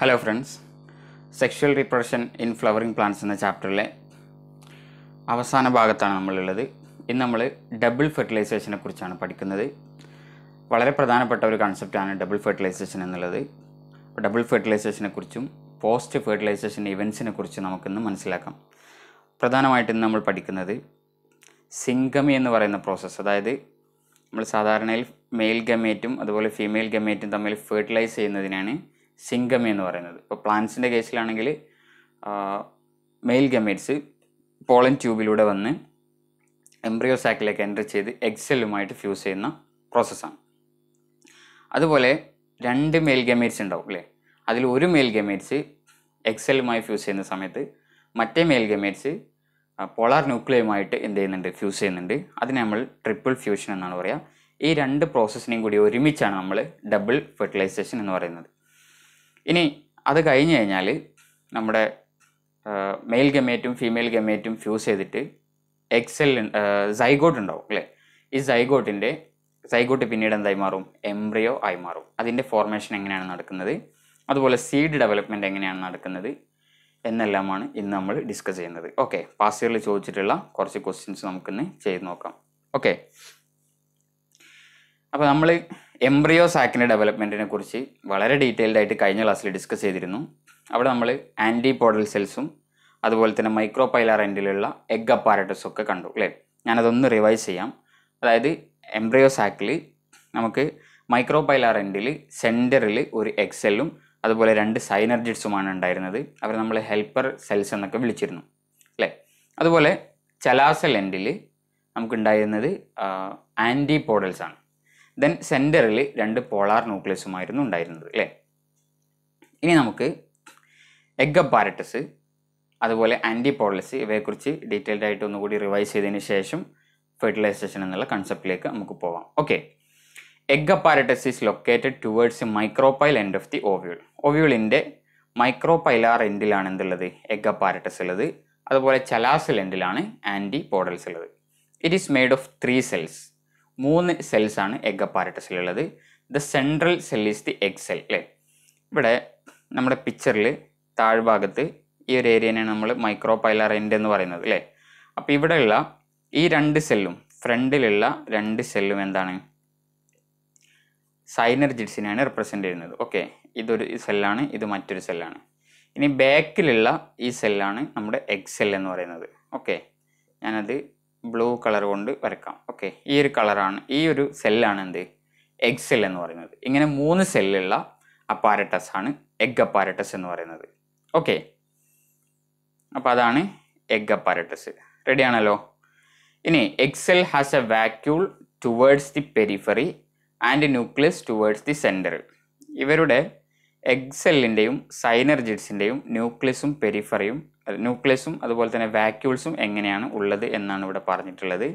Hello friends sexual reproduction in flowering plants എന്ന ചാപ്റ്ററിലെ അവസാന ഭാഗത്താണ് നമ്മളുള്ളത് ഇന്ന് നമ്മൾ ഡബിൾ ഫെർട്ടിലൈസേഷനെ കുറിച്ചാണ് പഠിക്കുന്നത് വളരെ പ്രധാനപ്പെട്ട ഒരു കൺസെപ്റ്റാണ് ഡബിൾ ഫെർട്ടിലൈസേഷൻ എന്നുള്ളത് ഡബിൾ ഫെർട്ടിലൈസേഷനെ കുറിച്ചും പോസ്റ്റ് ഫെർട്ടിലൈസേഷൻ ഇവൻസിനെ കുറിച്ചും നമുക്കിന്ന് മനസ്സിലാക്കാം പ്രധാനമായിട്ട് ഇന്ന് നമ്മൾ പഠിക്കുന്നത് സിംഗമി എന്ന് പറയുന്ന പ്രോസസ്സ് അതായത് നമ്മൾ സാധാരണയിൽ മെയിൽ ഗമേറ്റും അതുപോലെ ഫീമെയിൽ ഗമേറ്റും തമ്മിൽ ഫെർട്ടിലൈസ് ചെയ്യുന്നതിനാണ് സിംഗമി എന്ന് പറയുന്നത് ഇപ്പോൾ പ്ലാന്റ്സിൻ്റെ കേസിലാണെങ്കിൽ മെയിൽ ഗമേറ്റ്സ് പോളൻ ട്യൂബിലൂടെ വന്ന് എംബ്രിയോ സാക്കിലേക്ക് എൻ്റർ ചെയ്ത് എക്സെല്ലുമായിട്ട് ഫ്യൂസ് ചെയ്യുന്ന പ്രോസസ്സാണ് അതുപോലെ രണ്ട് മെയിൽ ഗമേറ്റ്സ് ഉണ്ടാവും അല്ലേ അതിൽ ഒരു മെയിൽ ഗമേറ്റ്സ് എക്സെല്ലുമായി ഫ്യൂസ് ചെയ്യുന്ന സമയത്ത് മറ്റേ മെയിൽ ഗമേറ്റ്സ് പോളാർ ന്യൂക്ലിയുമായിട്ട് എന്ത് ചെയ്യുന്നുണ്ട് ഫ്യൂസ് ചെയ്യുന്നുണ്ട് അതിനെ നമ്മൾ ട്രിപ്പിൾ ഫ്യൂഷൻ എന്നാണ് പറയുക ഈ രണ്ട് പ്രോസസ്സിനെയും കൂടി ഒരുമിച്ചാണ് നമ്മൾ ഡബിൾ ഫെർട്ടിലൈസേഷൻ എന്ന് പറയുന്നത് ഇനി അത് കഴിഞ്ഞ് കഴിഞ്ഞാൽ നമ്മുടെ മെയിൽ ഗമേറ്റും ഫീമെയിൽ ഗമേറ്റും ഫ്യൂസ് ചെയ്തിട്ട് എക്സെൽ സൈഗോട്ട് ഉണ്ടാവും അല്ലേ ഈ സൈഗോട്ടിൻ്റെ സൈഗോട്ട് പിന്നീട് എന്തായി മാറും എംബ്രിയോ ആയി മാറും അതിൻ്റെ ഫോർമേഷൻ എങ്ങനെയാണ് നടക്കുന്നത് അതുപോലെ സീഡ് ഡെവലപ്മെൻ്റ് എങ്ങനെയാണ് നടക്കുന്നത് എന്നെല്ലാമാണ് ഇന്ന് നമ്മൾ ഡിസ്കസ് ചെയ്യുന്നത് ഓക്കെ ഇയറിൽ ചോദിച്ചിട്ടുള്ള കുറച്ച് ക്വസ്റ്റ്യൻസ് നമുക്കിന്ന് ചെയ്ത് നോക്കാം ഓക്കെ അപ്പോൾ നമ്മൾ എംബ്രിയോ സാക്കിൻ്റെ ഡെവലപ്മെൻറ്റിനെ കുറിച്ച് വളരെ ഡീറ്റെയിൽഡ് ആയിട്ട് കഴിഞ്ഞ ക്ലാസ്സിൽ ഡിസ്കസ് ചെയ്തിരുന്നു അവിടെ നമ്മൾ ആൻറ്റി പോഡൽ സെൽസും അതുപോലെ തന്നെ മൈക്രോ പൈലാർ എൻഡിലുള്ള എഗ് അപ്പാരറ്റസും ഒക്കെ കണ്ടു അല്ലേ ഞാനതൊന്ന് റിവൈസ് ചെയ്യാം അതായത് എംബ്രിയോ സാക്കിൽ നമുക്ക് മൈക്രോ പൈലാർ എൻഡിൽ സെൻറ്ററിൽ ഒരു എക്സെല്ലും അതുപോലെ രണ്ട് സൈനർജിറ്റ്സുമാണ് ഉണ്ടായിരുന്നത് അവർ നമ്മൾ ഹെൽപ്പർ സെൽസ് എന്നൊക്കെ വിളിച്ചിരുന്നു അല്ലേ അതുപോലെ ചലാസൽ എൻഡിൽ നമുക്കുണ്ടായിരുന്നത് ആൻറ്റി പോഡൽസ് ആണ് ദെൻ സെൻറ്ററിൽ രണ്ട് പോളാർ ന്യൂക്ലിയസുമായിരുന്നു ഉണ്ടായിരുന്നത് അല്ലേ ഇനി നമുക്ക് എഗ് അപ്പാരറ്റസ് അതുപോലെ ആൻറ്റി പോളിസി ഇവയെക്കുറിച്ച് ഡീറ്റെയിൽഡ് ആയിട്ട് ഒന്നുകൂടി റിവൈസ് ചെയ്തതിന് ശേഷം ഫെർട്ടിലൈസേഷൻ എന്നുള്ള കൺസെപ്റ്റിലേക്ക് നമുക്ക് പോവാം okay egg apparatus is located towards micropyle end of the ovule ഓവ്യൂളിൻ്റെ മൈക്രോപൈലാർ എൻഡിലാണ് എന്തുള്ളത് എഗ് അപ്പാരറ്റസ് ഉള്ളത് അതുപോലെ ചലാസിൽ എൻഡിലാണ് ആൻറ്റി പോഡൽസ് ഉള്ളത് it is made of three cells മൂന്ന് സെൽസ് ആണ് എഗ് ഉള്ളത് the central cell is the egg cell അല്ലേ ഇവിടെ നമ്മുടെ പിക്ചറിൽ താഴ്ഭാഗത്ത് ഈ ഒരു ഏരിയനെയാണ് നമ്മൾ മൈക്രോ പൈലാർ എൻഡ് എന്ന് പറയുന്നത് അല്ലേ അപ്പോൾ ഇവിടെയുള്ള ഈ രണ്ട് സെല്ലും ഫ്രണ്ടിലുള്ള രണ്ട് സെല്ലും എന്താണ് സൈനർജിറ്റ്സിനെയാണ് റിപ്രസെൻ്റ് ചെയ്യുന്നത് ഓക്കെ ഇതൊരു സെല്ലാണ് ഇത് മറ്റൊരു സെല്ലാണ് ഇനി ബാക്കിലുള്ള ഈ സെല്ലാണ് നമ്മുടെ എഗ് സെൽ എന്ന് പറയുന്നത് ഓക്കെ ഞാനത് ബ്ലൂ കളർ കൊണ്ട് വരക്കാം ഓക്കെ ഈ ഒരു കളറാണ് ഈ ഒരു സെല്ലാണ് എന്ത് എഗ് സെൽ എന്ന് പറയുന്നത് ഇങ്ങനെ മൂന്ന് സെല്ലുള്ള അപ്പാരറ്റസ് ആണ് എഗ് അപ്പാരറ്റസ് എന്ന് പറയുന്നത് ഓക്കെ അപ്പോൾ അതാണ് എഗ് അപ്പാരറ്റസ് റെഡിയാണല്ലോ ഇനി egg cell has a vacuole towards the periphery and nucleus towards the centre ഇവരുടെ എഗ് സെല്ലിൻ്റെയും സൈനർജിഡ്സിൻ്റെയും ന്യൂക്ലിയസും പെരിഫറിയും ന്യൂക്ലിയസും അതുപോലെ തന്നെ വാക്യൂൾസും എങ്ങനെയാണ് ഉള്ളത് എന്നാണ് ഇവിടെ പറഞ്ഞിട്ടുള്ളത്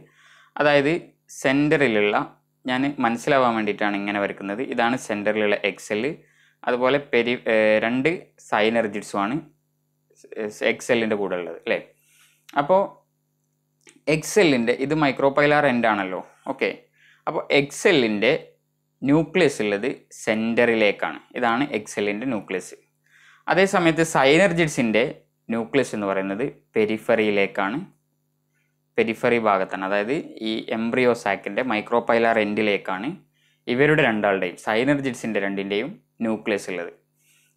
അതായത് സെൻറ്ററിലുള്ള ഞാൻ മനസ്സിലാവാൻ വേണ്ടിയിട്ടാണ് ഇങ്ങനെ വരയ്ക്കുന്നത് ഇതാണ് സെൻറ്ററിലുള്ള എക്സെല് അതുപോലെ പെരി രണ്ട് സൈനർജിറ്റ്സുമാണ് എക്സെല്ലിൻ്റെ കൂടെ ഉള്ളത് അല്ലേ അപ്പോൾ എക്സെല്ലിൻ്റെ ഇത് മൈക്രോപൈലാർ എൻഡ് ആണല്ലോ ഓക്കെ അപ്പോൾ എക്സെല്ലിൻ്റെ ന്യൂക്ലിയസ് ഉള്ളത് സെൻറ്ററിലേക്കാണ് ഇതാണ് എക്സെല്ലിൻ്റെ ന്യൂക്ലിയസ് അതേസമയത്ത് സൈനർജിറ്റ്സിൻ്റെ ന്യൂക്ലിയസ് എന്ന് പറയുന്നത് പെരിഫറിയിലേക്കാണ് പെരിഫറി ഭാഗത്താണ് അതായത് ഈ എംബ്രിയോ സാക്കിൻ്റെ മൈക്രോപൈലാർ എൻഡിലേക്കാണ് ഇവരുടെ രണ്ടാളുടെയും സൈനർജിറ്റ്സിൻ്റെ രണ്ടിൻ്റെയും ന്യൂക്ലിയസ് ഉള്ളത്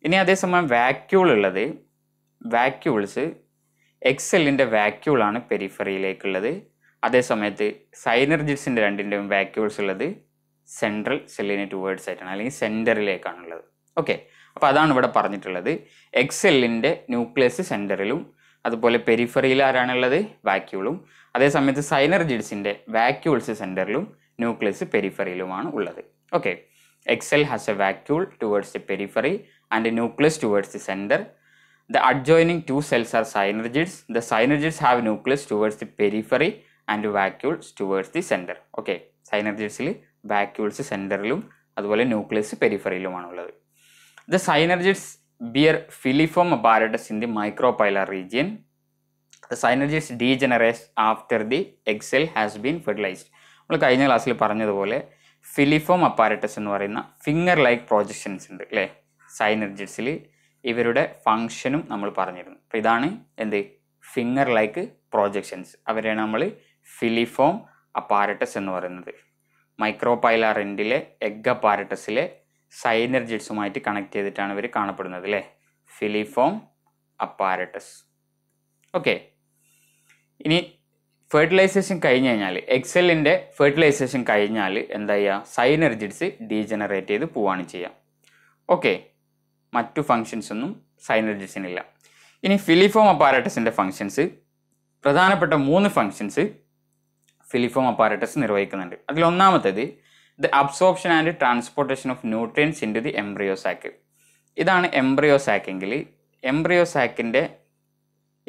ഇനി അതേസമയം വാക്യൂൾ ഉള്ളത് വാക്യൂൾസ് എക്സെല്ലിൻ്റെ വാക്യൂളാണ് പെരിഫറിയിലേക്കുള്ളത് അതേസമയത്ത് സൈനർജിറ്റ്സിൻ്റെ രണ്ടിൻ്റെയും വാക്യൂൾസ് ഉള്ളത് സെൻട്രൽ സെല്ലിന് ടുവേർഡ്സ് ആയിട്ടാണ് അല്ലെങ്കിൽ സെൻറ്ററിലേക്കാണുള്ളത് ഓക്കെ അപ്പോൾ അതാണ് ഇവിടെ പറഞ്ഞിട്ടുള്ളത് എക്സെല്ലിൻ്റെ ന്യൂക്ലിയസ് സെൻറ്ററിലും അതുപോലെ പെരിഫറിയിൽ ആരാണുള്ളത് വാക്യൂളും അതേസമയത്ത് സൈനർജിഡ്സിൻ്റെ വാക്യൂൾസ് സെൻറ്ററിലും ന്യൂക്ലിയസ് പെരിഫറിയിലുമാണ് ഉള്ളത് okay egg cell has a vacuole towards the periphery and nucleus towards the centre the adjoining two cells are synergids the synergids have nucleus towards the periphery and vacuoles towards the centre okay സൈനർജിഡ്സിൽ vacuoles സെൻറ്ററിലും അതുപോലെ nucleus പെരിഫറിയിലുമാണുള്ളത് The synergids bear filiform apparatus in the micropylar region. The synergids degenerate after the egg cell has been fertilized. നമ്മൾ കഴിഞ്ഞ ക്ലാസ്സിൽ പറഞ്ഞതുപോലെ filiform apparatus എന്ന് പറയുന്ന ഫിംഗർ ലൈക്ക് പ്രൊജക്ഷൻസ് ഉണ്ട് അല്ലേ സൈനർജിറ്റ്സിൽ ഇവരുടെ ഫങ്ഷനും നമ്മൾ പറഞ്ഞിരുന്നു അപ്പോൾ ഇതാണ് എന്ത് ഫിംഗർ ലൈക്ക് പ്രൊജക്ഷൻസ് അവരെയാണ് നമ്മൾ ഫിലിഫോം അപ്പാരറ്റസ് എന്ന് പറയുന്നത് മൈക്രോപൈലാറിൻഡിലെ എഗ് അപ്പാരറ്റസിലെ സൈനർജിറ്റ്സുമായിട്ട് കണക്ട് ചെയ്തിട്ടാണ് ഇവർ കാണപ്പെടുന്നത് അല്ലേ ഫിലിഫോം അപ്പാരറ്റസ് ഓക്കെ ഇനി ഫെർട്ടിലൈസേഷൻ കഴിഞ്ഞ് കഴിഞ്ഞാൽ എക്സെല്ലിൻ്റെ ഫെർട്ടിലൈസേഷൻ കഴിഞ്ഞാൽ എന്താ ചെയ്യുക സൈനർജിറ്റ്സ് ഡീജനറേറ്റ് ചെയ്ത് പോവാണ് ചെയ്യുക ഓക്കെ മറ്റു ഫങ്ഷൻസ് ഒന്നും സൈനർജിഡ്സിനില്ല ഇനി ഫിലിഫോം അപ്പാരറ്റസിൻ്റെ ഫങ്ഷൻസ് പ്രധാനപ്പെട്ട മൂന്ന് ഫങ്ഷൻസ് ഫിലിഫോം അപ്പാരറ്റസ് നിർവഹിക്കുന്നുണ്ട് അതിലൊന്നാമത്തേത് the absorption and transportation of nutrients into the embryo sac ഇതാണ് എംബ്രിയോ സാക്കെങ്കിൽ എംബ്രിയോ സാക്കിൻ്റെ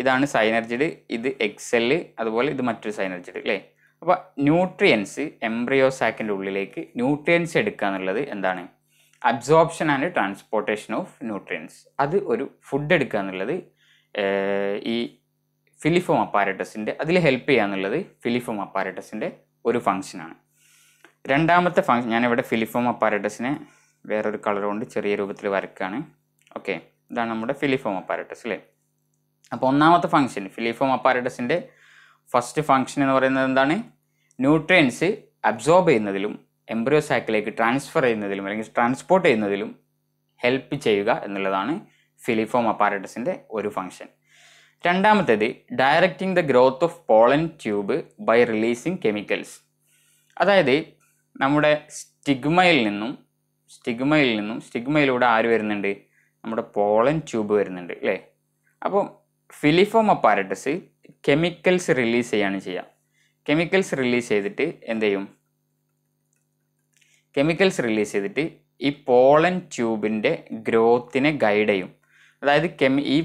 ഇതാണ് സൈനർജിഡ് ഇത് എക്സെല് അതുപോലെ ഇത് മറ്റൊരു സൈനർജിഡ് അല്ലേ അപ്പോൾ ന്യൂട്രിയൻസ് എംബ്രിയോ സാക്കിൻ്റെ ഉള്ളിലേക്ക് ന്യൂട്രിയൻസ് എടുക്കുക എന്നുള്ളത് എന്താണ് absorption and transportation of nutrients അത് ഒരു ഫുഡ് എടുക്കുക എന്നുള്ളത് ഈ ഫിലിഫോം അപ്പാരറ്റസിൻ്റെ അതിൽ ഹെൽപ്പ് ചെയ്യുക എന്നുള്ളത് ഫിലിഫോം അപ്പാരറ്റസിൻ്റെ ഒരു ഫങ്ഷനാണ് രണ്ടാമത്തെ ഫങ്ഷൻ ഞാനിവിടെ ഫിലിഫോം അപ്പാരറ്റസിനെ വേറൊരു കളർ കൊണ്ട് ചെറിയ രൂപത്തിൽ വരക്കുകയാണ് ഓക്കെ ഇതാണ് നമ്മുടെ ഫിലിഫോം അപ്പാരറ്റസ് അല്ലേ അപ്പോൾ ഒന്നാമത്തെ ഫങ്ഷൻ ഫിലിഫോം അപ്പാരറ്റസിൻ്റെ ഫസ്റ്റ് ഫങ്ഷൻ എന്ന് പറയുന്നത് എന്താണ് ന്യൂട്രിയൻസ് അബ്സോർബ് ചെയ്യുന്നതിലും എംബ്രിയോ സാക്കിലേക്ക് ട്രാൻസ്ഫർ ചെയ്യുന്നതിലും അല്ലെങ്കിൽ ട്രാൻസ്പോർട്ട് ചെയ്യുന്നതിലും ഹെൽപ്പ് ചെയ്യുക എന്നുള്ളതാണ് ഫിലിഫോം അപ്പാരറ്റസിൻ്റെ ഒരു ഫങ്ഷൻ രണ്ടാമത്തേത് directing the growth of pollen tube by releasing chemicals അതായത് നമ്മുടെ സ്റ്റിഗ്മയിൽ നിന്നും സ്റ്റിഗ്മയിൽ നിന്നും സ്റ്റിഗ്മയിലൂടെ ആര് വരുന്നുണ്ട് നമ്മുടെ പോളൻ ട്യൂബ് വരുന്നുണ്ട് അല്ലേ അപ്പോൾ ഫിലിഫോം അപ്പാരറ്റസ് കെമിക്കൽസ് റിലീസ് ചെയ്യാണ് ചെയ്യുക കെമിക്കൽസ് റിലീസ് ചെയ്തിട്ട് എന്ത് ചെയ്യും കെമിക്കൽസ് റിലീസ് ചെയ്തിട്ട് ഈ പോളൻ ട്യൂബിൻ്റെ ഗ്രോത്തിനെ ഗൈഡ് ചെയ്യും അതായത് കെമി ഈ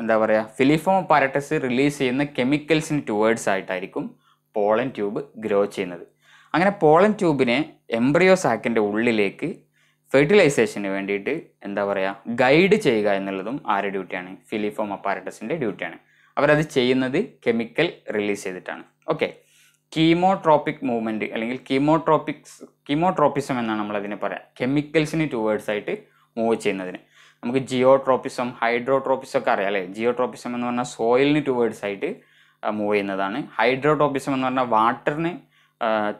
എന്താ പറയുക ഫിലിഫോം പാരറ്റസ് റിലീസ് ചെയ്യുന്ന കെമിക്കൽസിന് ടുവേർഡ്സ് ആയിട്ടായിരിക്കും പോളൻ ട്യൂബ് ഗ്രോ ചെയ്യുന്നത് അങ്ങനെ പോളൻ ട്യൂബിനെ എംബ്രിയോ സാക്കിൻ്റെ ഉള്ളിലേക്ക് ഫെർട്ടിലൈസേഷന് വേണ്ടിയിട്ട് എന്താ പറയുക ഗൈഡ് ചെയ്യുക എന്നുള്ളതും ആരുടെ ഡ്യൂട്ടിയാണ് ഫിലിഫോം അപ്പാരറ്റസിൻ്റെ ഡ്യൂട്ടിയാണ് അവരത് ചെയ്യുന്നത് കെമിക്കൽ റിലീസ് ചെയ്തിട്ടാണ് ഓക്കെ കീമോട്രോപ്പിക് മൂവ്മെൻറ്റ് അല്ലെങ്കിൽ കീമോട്രോപ്പിക്സ് കീമോട്രോപ്പിസം എന്നാണ് നമ്മളതിനെ പറയാം കെമിക്കൽസിന് ടുവേർഡ്സ് ആയിട്ട് മൂവ് ചെയ്യുന്നതിന് നമുക്ക് ജിയോട്രോപ്പിസം ഹൈഡ്രോട്രോപ്പിസം ഒക്കെ അറിയാം അല്ലേ ജിയോട്രോപ്പിസം എന്ന് പറഞ്ഞാൽ സോയിലിന് ടുവേർഡ്സ് ആയിട്ട് മൂവ് ചെയ്യുന്നതാണ് ഹൈഡ്രോട്രോപ്പിസം എന്ന് പറഞ്ഞാൽ വാട്ടറിന്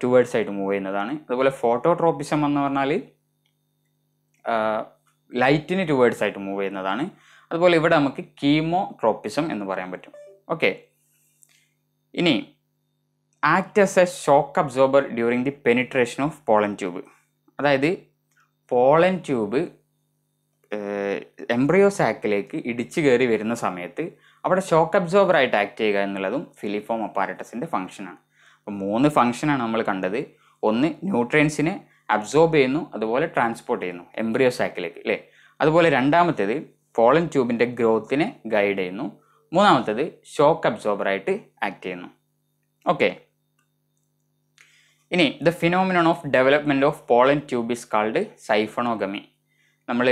ടുവേഡ്സ് ആയിട്ട് മൂവ് ചെയ്യുന്നതാണ് അതുപോലെ ഫോട്ടോട്രോപ്പിസം എന്ന് പറഞ്ഞാൽ ലൈറ്റിന് ടുവേഡ്സ് ആയിട്ട് മൂവ് ചെയ്യുന്നതാണ് അതുപോലെ ഇവിടെ നമുക്ക് കീമോട്രോപ്പിസം എന്ന് പറയാൻ പറ്റും ഓക്കെ ഇനി act as a shock absorber during the penetration of pollen tube അതായത് പോളൻ ട്യൂബ് എംബ്രിയോ സാക്കിലേക്ക് ഇടിച്ചു കയറി വരുന്ന സമയത്ത് അവിടെ ഷോക്ക് ആയിട്ട് ആക്ട് ചെയ്യുക എന്നുള്ളതും ഫിലിഫോം അപ്പാരറ്റസിൻ്റെ ഫംഗ്ഷനാണ് അപ്പോൾ മൂന്ന് ഫംഗ്ഷനാണ് നമ്മൾ കണ്ടത് ഒന്ന് ന്യൂട്രിയൻസിനെ അബ്സോർബ് ചെയ്യുന്നു അതുപോലെ ട്രാൻസ്പോർട്ട് ചെയ്യുന്നു എംബ്രിയോ സാക്കിലേക്ക് അല്ലേ അതുപോലെ രണ്ടാമത്തേത് പോളൻ ട്യൂബിൻ്റെ ഗ്രോത്തിനെ ഗൈഡ് ചെയ്യുന്നു മൂന്നാമത്തേത് ഷോക്ക് അബ്സോർബറായിട്ട് ആക്ട് ചെയ്യുന്നു ഓക്കെ ഇനി the phenomenon of development of pollen tube is called siphonogamy നമ്മൾ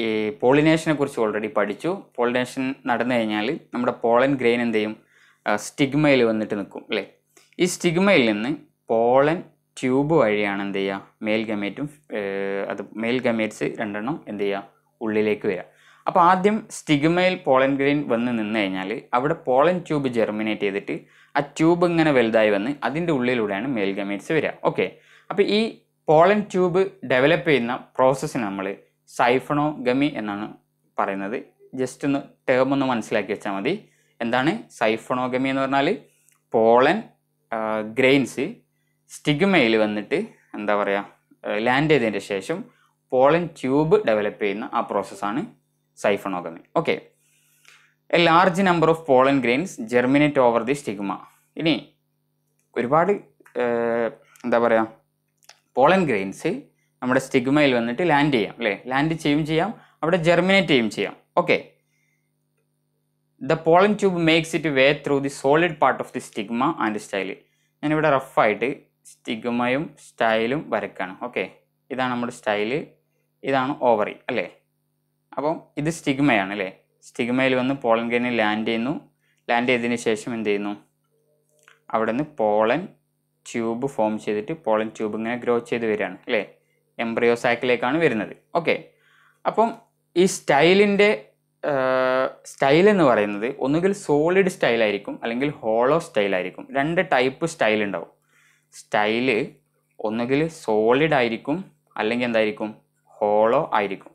ഈ പോളിനേഷനെ കുറിച്ച് ഓൾറെഡി പഠിച്ചു പോളിനേഷൻ നടന്നു കഴിഞ്ഞാൽ നമ്മുടെ പോളൻ ഗ്രെയിൻ എന്ത് ചെയ്യും സ്റ്റിഗ്മയിൽ വന്നിട്ട് നിൽക്കും അല്ലേ ഈ സ്റ്റിഗ്മയിൽ നിന്ന് പോളൻ ട്യൂബ് വഴിയാണ് എന്ത് ചെയ്യുക മെയിൽ ഗമേറ്റും അത് മെയിൽ ഗമേറ്റ്സ് രണ്ടെണ്ണം എന്ത് ചെയ്യുക ഉള്ളിലേക്ക് വരിക അപ്പോൾ ആദ്യം സ്റ്റിഗ്മയിൽ പോളൻ ഗ്രെയിൻ വന്ന് നിന്ന് കഴിഞ്ഞാൽ അവിടെ പോളൻ ട്യൂബ് ജെർമിനേറ്റ് ചെയ്തിട്ട് ആ ട്യൂബ് ഇങ്ങനെ വലുതായി വന്ന് അതിൻ്റെ ഉള്ളിലൂടെയാണ് മെയിൽ ഗമേറ്റ്സ് വരിക ഓക്കെ അപ്പോൾ ഈ പോളൻ ട്യൂബ് ഡെവലപ്പ് ചെയ്യുന്ന പ്രോസസ്സിന് നമ്മൾ സൈഫണോ ഗമി എന്നാണ് പറയുന്നത് ജസ്റ്റ് ഒന്ന് ടേം ഒന്ന് മനസ്സിലാക്കി വെച്ചാൽ മതി എന്താണ് സൈഫണോഗമി എന്ന് പറഞ്ഞാൽ പോളൻ ഗ്രെയിൻസ് സ്റ്റിഗ്മയിൽ വന്നിട്ട് എന്താ പറയുക ലാൻഡ് ചെയ്തതിൻ്റെ ശേഷം പോളൻ ട്യൂബ് ഡെവലപ്പ് ചെയ്യുന്ന ആ പ്രോസസ്സാണ് siphonogamy okay a large number of pollen grains germinate over the stigma ഇനി ഒരുപാട് എന്താ പറയുക പോളൻ ഗ്രെയിൻസ് നമ്മുടെ സ്റ്റിഗ്മയിൽ വന്നിട്ട് ലാൻഡ് ചെയ്യാം അല്ലേ ലാൻഡ് ചെയ്യും ചെയ്യാം അവിടെ ജെർമിനേറ്റ് ചെയ്യും ചെയ്യാം okay the pollen tube makes it way through the solid part of the stigma and style ഞാനിവിടെ റഫായിട്ട് സ്റ്റിഗ്മയും സ്റ്റൈലും വരക്കുകയാണ് ഓക്കെ ഇതാണ് നമ്മുടെ സ്റ്റൈല് ഇതാണ് ഓവറി അല്ലേ അപ്പം ഇത് സ്റ്റിഗ്മയാണ് അല്ലേ സ്റ്റിഗ്മയിൽ വന്ന് പോളൻ ഗ്രെയിനിൽ ലാൻഡ് ചെയ്യുന്നു ലാൻഡ് ചെയ്തതിന് ശേഷം എന്ത് ചെയ്യുന്നു അവിടെ നിന്ന് പോളൻ ട്യൂബ് ഫോം ചെയ്തിട്ട് പോളൻ ട്യൂബ് ഇങ്ങനെ ഗ്രോ ചെയ്ത് വരികയാണ് അല്ലേ എംബ്രിയോ സാക്കിലേക്കാണ് വരുന്നത് ഓക്കെ അപ്പം ഈ സ്റ്റൈലിൻ്റെ സ്റ്റൈൽ എന്ന് പറയുന്നത് ഒന്നുകിൽ സോളിഡ് സ്റ്റൈലായിരിക്കും അല്ലെങ്കിൽ ഹോളോ സ്റ്റൈലായിരിക്കും രണ്ട് ടൈപ്പ് സ്റ്റൈൽ ഉണ്ടാവും സ്റ്റൈല് ഒന്നുകിൽ സോളിഡ് ആയിരിക്കും അല്ലെങ്കിൽ എന്തായിരിക്കും ഹോളോ ആയിരിക്കും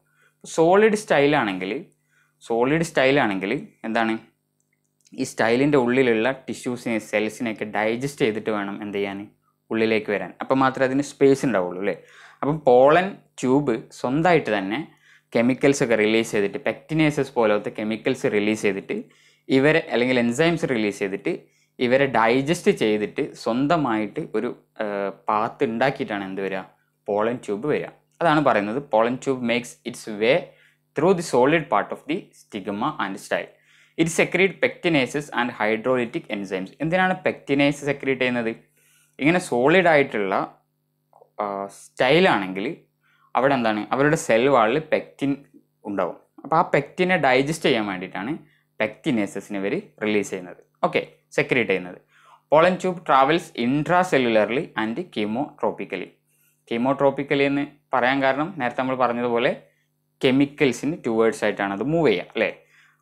സോളിഡ് സ്റ്റൈലാണെങ്കിൽ സോളിഡ് സ്റ്റൈലാണെങ്കിൽ എന്താണ് ഈ സ്റ്റൈലിൻ്റെ ഉള്ളിലുള്ള ടിഷ്യൂസിനെ സെൽസിനെയൊക്കെ ഡൈജസ്റ്റ് ചെയ്തിട്ട് വേണം എന്ത് ചെയ്യാൻ ഉള്ളിലേക്ക് വരാൻ അപ്പോൾ മാത്രമേ അതിന് സ്പേസ് ഉണ്ടാവുള്ളൂ അല്ലേ അപ്പം പോളൻ ട്യൂബ് സ്വന്തമായിട്ട് തന്നെ കെമിക്കൽസ് ഒക്കെ റിലീസ് ചെയ്തിട്ട് പെക്ടിനേസസ് പോലത്തെ കെമിക്കൽസ് റിലീസ് ചെയ്തിട്ട് ഇവരെ അല്ലെങ്കിൽ എൻസൈംസ് റിലീസ് ചെയ്തിട്ട് ഇവരെ ഡൈജസ്റ്റ് ചെയ്തിട്ട് സ്വന്തമായിട്ട് ഒരു പാത്ത് ഉണ്ടാക്കിയിട്ടാണ് എന്ത് വരിക പോളൻ ട്യൂബ് വരിക അതാണ് പറയുന്നത് pollen tube makes its way through the solid part of the stigma and style it secrete pectinases and hydrolytic enzymes എന്തിനാണ് പെക്ടിനേസ് സെക്രീറ്റ് ചെയ്യുന്നത് ഇങ്ങനെ സോളിഡ് ആയിട്ടുള്ള സ്റ്റൈലാണെങ്കിൽ അവിടെ എന്താണ് അവരുടെ സെൽ വാളിൽ പെക്റ്റിൻ ഉണ്ടാവും അപ്പോൾ ആ പെക്റ്റിനെ ഡൈജസ്റ്റ് ചെയ്യാൻ വേണ്ടിയിട്ടാണ് പെക്റ്റിനേസസിനെ ഇവർ റിലീസ് ചെയ്യുന്നത് ഓക്കെ സെക്രീറ്റ് ചെയ്യുന്നത് pollen tube travels intracellularly and chemotropically chemotropically എന്ന് പറയാൻ കാരണം നേരത്തെ നമ്മൾ പറഞ്ഞതുപോലെ കെമിക്കൽസിന് ടുവേർഡ്സ് ആയിട്ടാണ് അത് മൂവ് ചെയ്യുക അല്ലേ